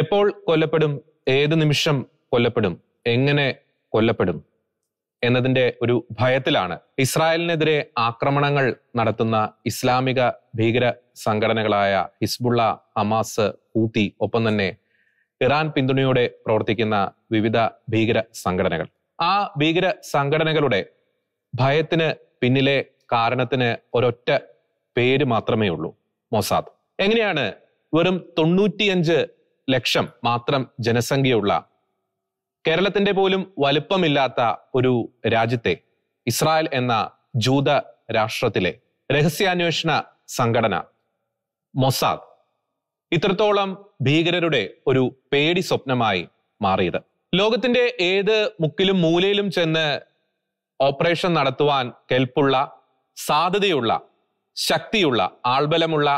എപ്പോൾ കൊല്ലപ്പെടും ഏത് നിമിഷം കൊല്ലപ്പെടും എങ്ങനെ കൊല്ലപ്പെടും എന്നതിന്റെ ഒരു ഭയത്തിലാണ് ഇസ്രായേലിനെതിരെ ആക്രമണങ്ങൾ നടത്തുന്ന ഇസ്ലാമിക ഭീകര സംഘടനകളായ ഹിസ്ബുള്ള ഹമാസ് ഹൂത്തി ഒപ്പം തന്നെ ഇറാൻ പിന്തുണയോടെ പ്രവർത്തിക്കുന്ന വിവിധ ഭീകര സംഘടനകൾ ആ ഭീകര സംഘടനകളുടെ ഭയത്തിന് പിന്നിലെ കാരണത്തിന് ഒരൊറ്റ പേര് മാത്രമേ ഉള്ളൂ മൊസാദ് എങ്ങനെയാണ് വെറും തൊണ്ണൂറ്റിയഞ്ച് ലക്ഷം മാത്രം ജനസംഖ്യയുള്ള കേരളത്തിന്റെ പോലും വലുപ്പമില്ലാത്ത ഒരു രാജ്യത്തെ ഇസ്രായേൽ എന്ന ജൂത രാഷ്ട്രത്തിലെ രഹസ്യാന്വേഷണ സംഘടന മൊസാദ് ഇത്രത്തോളം ഭീകരരുടെ ഒരു പേടി സ്വപ്നമായി മാറിയത് ലോകത്തിന്റെ ഏത് മുക്കിലും മൂലയിലും ചെന്ന് ഓപ്പറേഷൻ നടത്തുവാൻ കെൽപ്പുള്ള സാധ്യതയുള്ള ശക്തിയുള്ള ആൾബലമുള്ള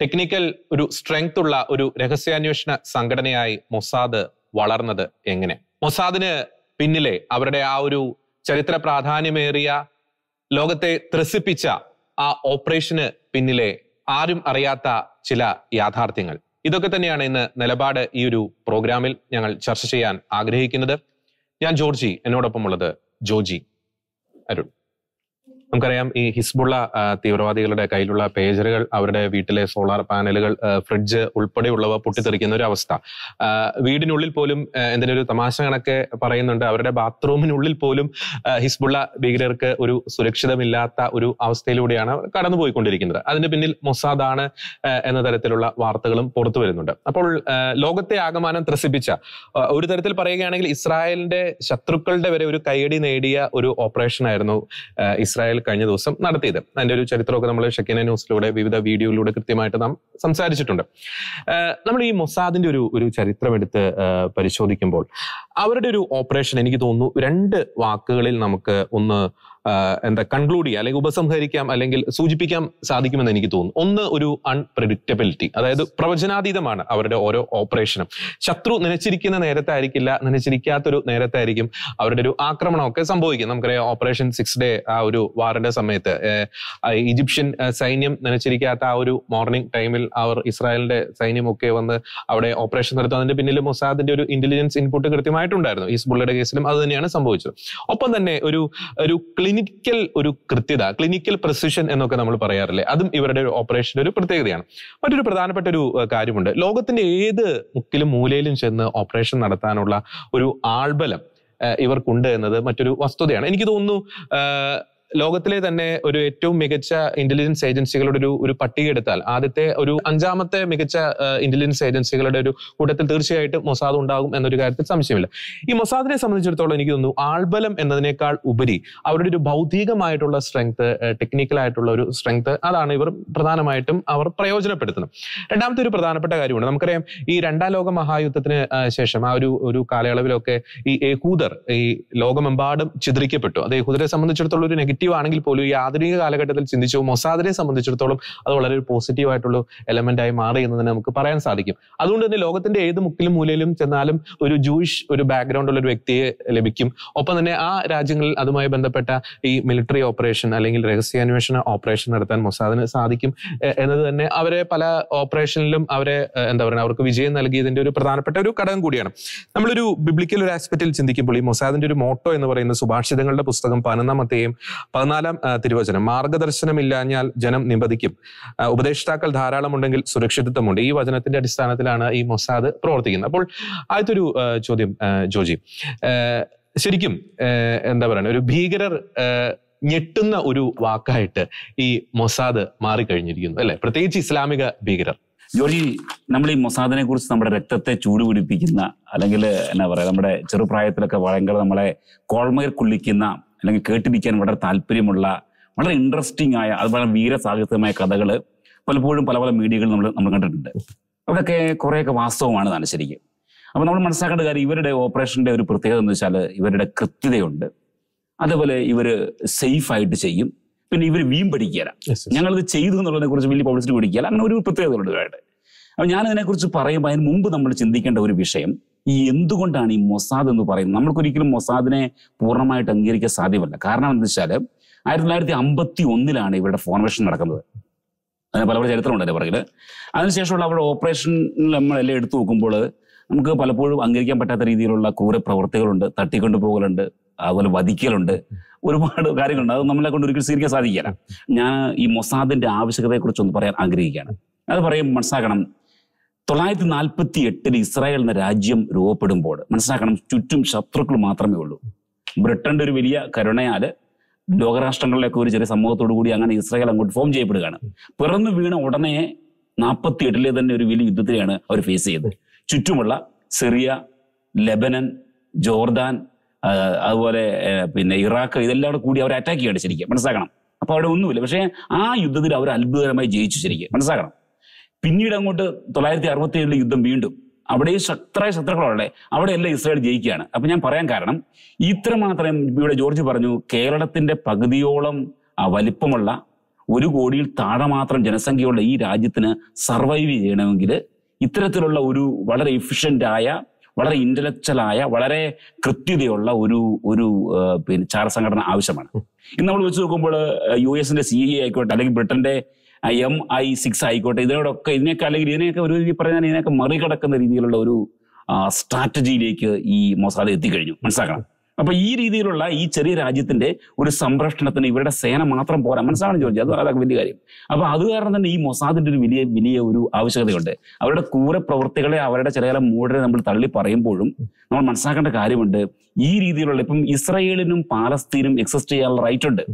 ടെക്നിക്കൽ ഒരു സ്ട്രെങ്ത് ഉള്ള ഒരു രഹസ്യാന്വേഷണ സംഘടനയായി മൊസാദ് വളർന്നത് എങ്ങനെ മൊസാദിന് പിന്നിലെ അവരുടെ ആ ഒരു ചരിത്ര പ്രാധാന്യമേറിയ ലോകത്തെ ത്രസിപ്പിച്ച ആ ഓപ്പറേഷന് പിന്നിലെ ആരും അറിയാത്ത ചില യാഥാർത്ഥ്യങ്ങൾ ഇതൊക്കെ തന്നെയാണ് ഇന്ന് നിലപാട് ഈ ഒരു പ്രോഗ്രാമിൽ ഞങ്ങൾ ചർച്ച ചെയ്യാൻ ആഗ്രഹിക്കുന്നത് ഞാൻ ജോർജി എന്നോടൊപ്പം ഉള്ളത് ജോജി അരുൺ നമുക്കറിയാം ഈ ഹിസ്ബുള്ള തീവ്രവാദികളുടെ കയ്യിലുള്ള പേജറുകൾ അവരുടെ വീട്ടിലെ സോളാർ പാനലുകൾ ഫ്രിഡ്ജ് ഉൾപ്പെടെയുള്ളവ പൊട്ടിത്തെറിക്കുന്ന ഒരു അവസ്ഥ വീടിനുള്ളിൽ പോലും എന്തെങ്കിലും ഒരു തമാശ കണക്കെ പറയുന്നുണ്ട് അവരുടെ ബാത്റൂമിനുള്ളിൽ പോലും ഹിസ്ബുള്ള ഭീകരർക്ക് ഒരു സുരക്ഷിതമില്ലാത്ത ഒരു അവസ്ഥയിലൂടെയാണ് കടന്നുപോയിക്കൊണ്ടിരിക്കുന്നത് അതിന് പിന്നിൽ ആണ് എന്ന തരത്തിലുള്ള വാർത്തകളും പുറത്തു വരുന്നുണ്ട് അപ്പോൾ ലോകത്തെ ആകമാനം ത്രസിപ്പിച്ച ഒരു തരത്തിൽ പറയുകയാണെങ്കിൽ ഇസ്രായേലിന്റെ ശത്രുക്കളുടെ വരെ ഒരു കൈയടി നേടിയ ഒരു ഓപ്പറേഷൻ ആയിരുന്നു ഇസ്രായേൽ ഇസ്രായേൽ കഴിഞ്ഞ ദിവസം നടത്തിയത് അതിന്റെ ഒരു ചരിത്രമൊക്കെ നമ്മൾ ഷെക്കീന ന്യൂസിലൂടെ വിവിധ വീഡിയോയിലൂടെ കൃത്യമായിട്ട് നാം സംസാരിച്ചിട്ടുണ്ട് നമ്മൾ ഈ മൊസാദിന്റെ ഒരു ഒരു ചരിത്രം എടുത്ത് പരിശോധിക്കുമ്പോൾ അവരുടെ ഒരു ഓപ്പറേഷൻ എനിക്ക് തോന്നുന്നു രണ്ട് വാക്കുകളിൽ നമുക്ക് ഒന്ന് എന്താ കൺക്ലൂഡ് ചെയ്യാം അല്ലെങ്കിൽ ഉപസംഹരിക്കാം അല്ലെങ്കിൽ സൂചിപ്പിക്കാൻ സാധിക്കുമെന്ന് എനിക്ക് തോന്നുന്നു ഒന്ന് ഒരു അൺപ്രഡിക്റ്റബിലിറ്റി അതായത് പ്രവചനാതീതമാണ് അവരുടെ ഓരോ ഓപ്പറേഷനും ശത്രു നനച്ചിരിക്കുന്ന നേരത്തായിരിക്കില്ല നനച്ചിരിക്കാത്തൊരു നേരത്തായിരിക്കും അവരുടെ ഒരു ആക്രമണമൊക്കെ സംഭവിക്കും നമുക്കറിയാം ഓപ്പറേഷൻ സിക്സ് ഡേ ആ ഒരു വാറിന്റെ സമയത്ത് ഈജിപ്ഷ്യൻ സൈന്യം നനച്ചിരിക്കാത്ത ആ ഒരു മോർണിംഗ് ടൈമിൽ അവർ ഇസ്രായേലിന്റെ സൈന്യമൊക്കെ വന്ന് അവിടെ ഓപ്പറേഷൻ അതിന്റെ പിന്നിൽ മൊസാദിന്റെ ഒരു ഇന്റലിജൻസ് ഇൻപുട്ട് കൃത്യമായിട്ടുണ്ടായിരുന്നു ഹിസ്ബുള്ളയുടെ കേസിലും അത് തന്നെയാണ് സംഭവിച്ചത് ഒപ്പം തന്നെ ഒരു ഒരു ക്ലിൻ ക്ലിനിക്കൽ ഒരു കൃത്യത ക്ലിനിക്കൽ പ്രസിഷൻ എന്നൊക്കെ നമ്മൾ പറയാറില്ലേ അതും ഇവരുടെ ഓപ്പറേഷൻ്റെ ഒരു പ്രത്യേകതയാണ് മറ്റൊരു പ്രധാനപ്പെട്ട ഒരു കാര്യമുണ്ട് ലോകത്തിന്റെ ഏത് മുക്കിലും മൂലയിലും ചെന്ന് ഓപ്പറേഷൻ നടത്താനുള്ള ഒരു ആൾബലം ഇവർക്കുണ്ട് എന്നത് മറ്റൊരു വസ്തുതയാണ് എനിക്ക് തോന്നുന്നു ലോകത്തിലെ തന്നെ ഒരു ഏറ്റവും മികച്ച ഇന്റലിജൻസ് ഏജൻസികളുടെ ഒരു ഒരു പട്ടിക എടുത്താൽ ആദ്യത്തെ ഒരു അഞ്ചാമത്തെ മികച്ച ഇന്റലിജൻസ് ഏജൻസികളുടെ ഒരു കൂട്ടത്തിൽ തീർച്ചയായിട്ടും മൊസാദ് ഉണ്ടാകും എന്നൊരു കാര്യത്തിൽ സംശയമില്ല ഈ മൊസാദിനെ സംബന്ധിച്ചിടത്തോളം എനിക്ക് തോന്നുന്നു ആൾബലം എന്നതിനേക്കാൾ ഉപരി അവരുടെ ഒരു ഭൗതികമായിട്ടുള്ള സ്ട്രെങ്ത് ടെക്നിക്കലായിട്ടുള്ള ഒരു സ്ട്രെങ്ത് അതാണ് ഇവർ പ്രധാനമായിട്ടും അവർ പ്രയോജനപ്പെടുത്തുന്നത് രണ്ടാമത്തെ ഒരു പ്രധാനപ്പെട്ട കാര്യമാണ് നമുക്കറിയാം ഈ രണ്ടാം ലോക മഹായുദ്ധത്തിന് ശേഷം ആ ഒരു ഒരു കാലയളവിലൊക്കെ ഈ ഏഹൂദർ ഈ ലോകമെമ്പാടും ചിത്രിക്കപ്പെട്ടു അത് ഏഹൂദരെ സംബന്ധിച്ചിടത്തോളം ഒരു നെഗറ്റീവ് നെഗറ്റീവ് ആണെങ്കിൽ പോലും ഈ ആധുനിക കാലഘട്ടത്തിൽ ചിന്തിച്ചു മൊസാദിനെ സംബന്ധിച്ചിടത്തോളം അത് വളരെ ഒരു പോസിറ്റീവ് ആയിട്ടുള്ള എലമെന്റ് ആയി മാറി എന്ന് തന്നെ നമുക്ക് പറയാൻ സാധിക്കും അതുകൊണ്ട് തന്നെ ലോകത്തിന്റെ ഏത് മുക്കിലും മൂലയിലും ചെന്നാലും ഒരു ജൂയിഷ് ഒരു ബാക്ക്ഗ്രൗണ്ട് ഉള്ള ഒരു വ്യക്തിയെ ലഭിക്കും ഒപ്പം തന്നെ ആ രാജ്യങ്ങളിൽ അതുമായി ബന്ധപ്പെട്ട ഈ മിലിറ്ററി ഓപ്പറേഷൻ അല്ലെങ്കിൽ രഹസ്യാന്വേഷണ ഓപ്പറേഷൻ നടത്താൻ മൊസാദിന് സാധിക്കും എന്നത് തന്നെ അവരെ പല ഓപ്പറേഷനിലും അവരെ എന്താ പറയുക അവർക്ക് വിജയം നൽകിയതിന്റെ ഒരു പ്രധാനപ്പെട്ട ഒരു ഘടകം കൂടിയാണ് നമ്മളൊരു ബിബ്ലിക്കൽ ഒരു ആസ്പെക്റ്റിൽ ചിന്തിക്കുമ്പോൾ ഈ മൊസാദിന്റെ ഒരു മോട്ടോ എന്ന് പറയുന്ന സുഭാഷിതങ്ങളുടെ പുസ്തകം പതിനൊന്നാമത്തെയും പതിനാലാം തിരുവചനം മാർഗദർശനമില്ലാഞ്ഞാൽ ജനം നിബന്ധിക്കും ഉപദേഷ്ടാക്കൾ ഉണ്ടെങ്കിൽ സുരക്ഷിതത്വമുണ്ട് ഈ വചനത്തിന്റെ അടിസ്ഥാനത്തിലാണ് ഈ മൊസാദ് പ്രവർത്തിക്കുന്നത് അപ്പോൾ ആദ്യത്തൊരു ചോദ്യം ജോജി ശരിക്കും എന്താ പറയുക ഒരു ഭീകരർ ഞെട്ടുന്ന ഒരു വാക്കായിട്ട് ഈ മൊസാദ് മാറിക്കഴിഞ്ഞിരിക്കുന്നു അല്ലെ പ്രത്യേകിച്ച് ഇസ്ലാമിക ഭീകരർ ജോജി നമ്മൾ ഈ മൊസാദിനെ കുറിച്ച് നമ്മുടെ രക്തത്തെ ചൂടുപിടിപ്പിക്കുന്ന അല്ലെങ്കിൽ എന്നാ പറയാ നമ്മുടെ ചെറുപ്രായത്തിലൊക്കെ ഭയങ്കര നമ്മളെ കോൾമയിൽ കുള്ളിക്കുന്ന അല്ലെങ്കിൽ കേട്ടിരിക്കാൻ വളരെ താല്പര്യമുള്ള വളരെ ഇൻട്രസ്റ്റിംഗ് ആയ അതുപോലെ വീരസാഹിത്യമായ കഥകൾ പലപ്പോഴും പല പല മീഡിയകളിൽ നമ്മൾ നമ്മൾ കണ്ടിട്ടുണ്ട് അവിടെയൊക്കെ കുറേയൊക്കെ വാസ്തവമാണ് താൻ ശരിക്കും അപ്പോൾ നമ്മൾ മനസ്സിലാക്കേണ്ട കാര്യം ഇവരുടെ ഓപ്പറേഷൻ്റെ ഒരു പ്രത്യേകത എന്ന് വെച്ചാൽ ഇവരുടെ കൃത്യതയുണ്ട് അതേപോലെ ഇവർ സേഫായിട്ട് ചെയ്യും പിന്നെ ഇവർ വീമ്പടിക്കുകയില്ല ഞങ്ങളിത് ചെയ്തു എന്നുള്ളതിനെ കുറിച്ച് വലിയ പബ്ലിസിറ്റി പിടിക്കുകയില്ല അങ്ങനെ ഒരു പ്രത്യേകത ഇവരുടെ അപ്പം ഞാൻ അതിനെക്കുറിച്ച് പറയുമ്പോൾ അതിന് മുമ്പ് നമ്മൾ ചിന്തിക്കേണ്ട ഒരു വിഷയം ഈ എന്തുകൊണ്ടാണ് ഈ മൊസാദ് എന്ന് പറയുന്നത് നമ്മൾക്കൊരിക്കലും മൊസാദിനെ പൂർണ്ണമായിട്ട് അംഗീകരിക്കാൻ സാധ്യമല്ല കാരണം എന്താ വെച്ചാൽ ആയിരത്തി തൊള്ളായിരത്തി അമ്പത്തി ഒന്നിലാണ് ഇവരുടെ ഫോർമേഷൻ നടക്കുന്നത് അതിന് പല പല ചരിത്രമുണ്ട് എൻ്റെ പുറകിൽ അതിനുശേഷമുള്ള അവരുടെ ഓപ്പറേഷനിൽ നമ്മളെല്ലാം എടുത്തു നോക്കുമ്പോൾ നമുക്ക് പലപ്പോഴും അംഗീകരിക്കാൻ പറ്റാത്ത രീതിയിലുള്ള ക്രൂര പ്രവർത്തികളുണ്ട് തട്ടിക്കൊണ്ടുപോകലുണ്ട് അതുപോലെ വധിക്കലുണ്ട് ഒരുപാട് കാര്യങ്ങളുണ്ട് അത് നമ്മളെ കൊണ്ട് ഒരിക്കലും സ്വീകരിക്കാൻ സാധിക്കില്ല ഞാൻ ഈ മൊസാദിന്റെ ആവശ്യകതയെക്കുറിച്ച് ഒന്ന് പറയാൻ ആഗ്രഹിക്കുകയാണ് അത് പറയും മനസ്സാക്കണം തൊള്ളായിരത്തി നാൽപ്പത്തി എട്ടിൽ ഇസ്രായേൽ എന്ന രാജ്യം രൂപപ്പെടുമ്പോൾ മനസ്സിലാക്കണം ചുറ്റും ശത്രുക്കൾ മാത്രമേ ഉള്ളൂ ബ്രിട്ടന്റെ ഒരു വലിയ കരുണയാല് ലോകരാഷ്ട്രങ്ങളിലൊക്കെ ഒരു ചെറിയ സമൂഹത്തോടു കൂടി അങ്ങനെ ഇസ്രായേൽ അങ്ങോട്ട് ഫോം ചെയ്യപ്പെടുകയാണ് പിറന്നു വീണ ഉടനെ നാൽപ്പത്തി എട്ടിലെ തന്നെ ഒരു വലിയ യുദ്ധത്തിലാണ് അവർ ഫേസ് ചെയ്തത് ചുറ്റുമുള്ള സിറിയ ലെബനൻ ജോർദാൻ അതുപോലെ പിന്നെ ഇറാഖ് ഇതെല്ലാം കൂടെ കൂടി അവർ അറ്റാക്ക് ചെയ്യേണ്ട ശരിക്കും മനസ്സിലാക്കണം അപ്പൊ അവിടെ ഒന്നുമില്ല പക്ഷേ ആ യുദ്ധത്തിൽ അവർ അത്ഭുതകരമായി ജയിച്ചു ശരിക്കും മനസ്സിലാക്കണം പിന്നീട് അങ്ങോട്ട് തൊള്ളായിരത്തി അറുപത്തി ഏഴിൽ യുദ്ധം വീണ്ടും അവിടെയും ശക്തരായ ശത്രുക്കളുള്ള അവിടെയല്ല ഇസ്രായേൽ ജയിക്കുകയാണ് അപ്പൊ ഞാൻ പറയാൻ കാരണം ഇത്രമാത്രം ഇവിടെ ജോർജ് പറഞ്ഞു കേരളത്തിന്റെ പകുതിയോളം വലിപ്പമുള്ള ഒരു കോടിയിൽ താഴെ മാത്രം ജനസംഖ്യയുള്ള ഈ രാജ്യത്തിന് സർവൈവ് ചെയ്യണമെങ്കിൽ ഇത്തരത്തിലുള്ള ഒരു വളരെ ആയ വളരെ ആയ വളരെ കൃത്യതയുള്ള ഒരു ഒരു പിന്നെ ചാരസംഘടന ആവശ്യമാണ് ഇന്ന് നമ്മൾ വെച്ച് നോക്കുമ്പോൾ യു എസിന്റെ സി എ e ആയിക്കോട്ടെ അല്ലെങ്കിൽ ബ്രിട്ടന്റെ എം ഐ സിക്സ് ആയിക്കോട്ടെ ഇതിനോടൊക്കെ ഇതിനൊക്കെ അല്ലെങ്കിൽ ഇതിനെയൊക്കെ ഒരു രീതി പറഞ്ഞാൽ ഇതിനൊക്കെ മറികടക്കുന്ന രീതിയിലുള്ള ഒരു സ്ട്രാറ്റജിയിലേക്ക് ഈ മൊസാദ് എത്തിക്കഴിഞ്ഞു മനസ്സിലാക്കണം അപ്പൊ ഈ രീതിയിലുള്ള ഈ ചെറിയ രാജ്യത്തിന്റെ ഒരു സംരക്ഷണത്തിന് ഇവരുടെ സേന മാത്രം പോരാ മനസ്സിലാണ് ചോദിച്ചത് അത് അതൊക്കെ വലിയ കാര്യം അപ്പൊ അത് കാരണം തന്നെ ഈ മൊസാദിന്റെ ഒരു വലിയ വലിയ ഒരു ആവശ്യകതയുണ്ട് അവരുടെ കൂര പ്രവൃത്തികളെ അവരുടെ ചില ചില മൂടരെ നമ്മൾ തള്ളി പറയുമ്പോഴും നമ്മൾ മനസ്സിലാക്കേണ്ട കാര്യമുണ്ട് ഈ രീതിയിലുള്ള ഇപ്പം ഇസ്രയേലിനും പാലസ്തീനും എക്സിസ്റ്റ് ചെയ്യാനുള്ള റൈറ്റ് ഉണ്ട്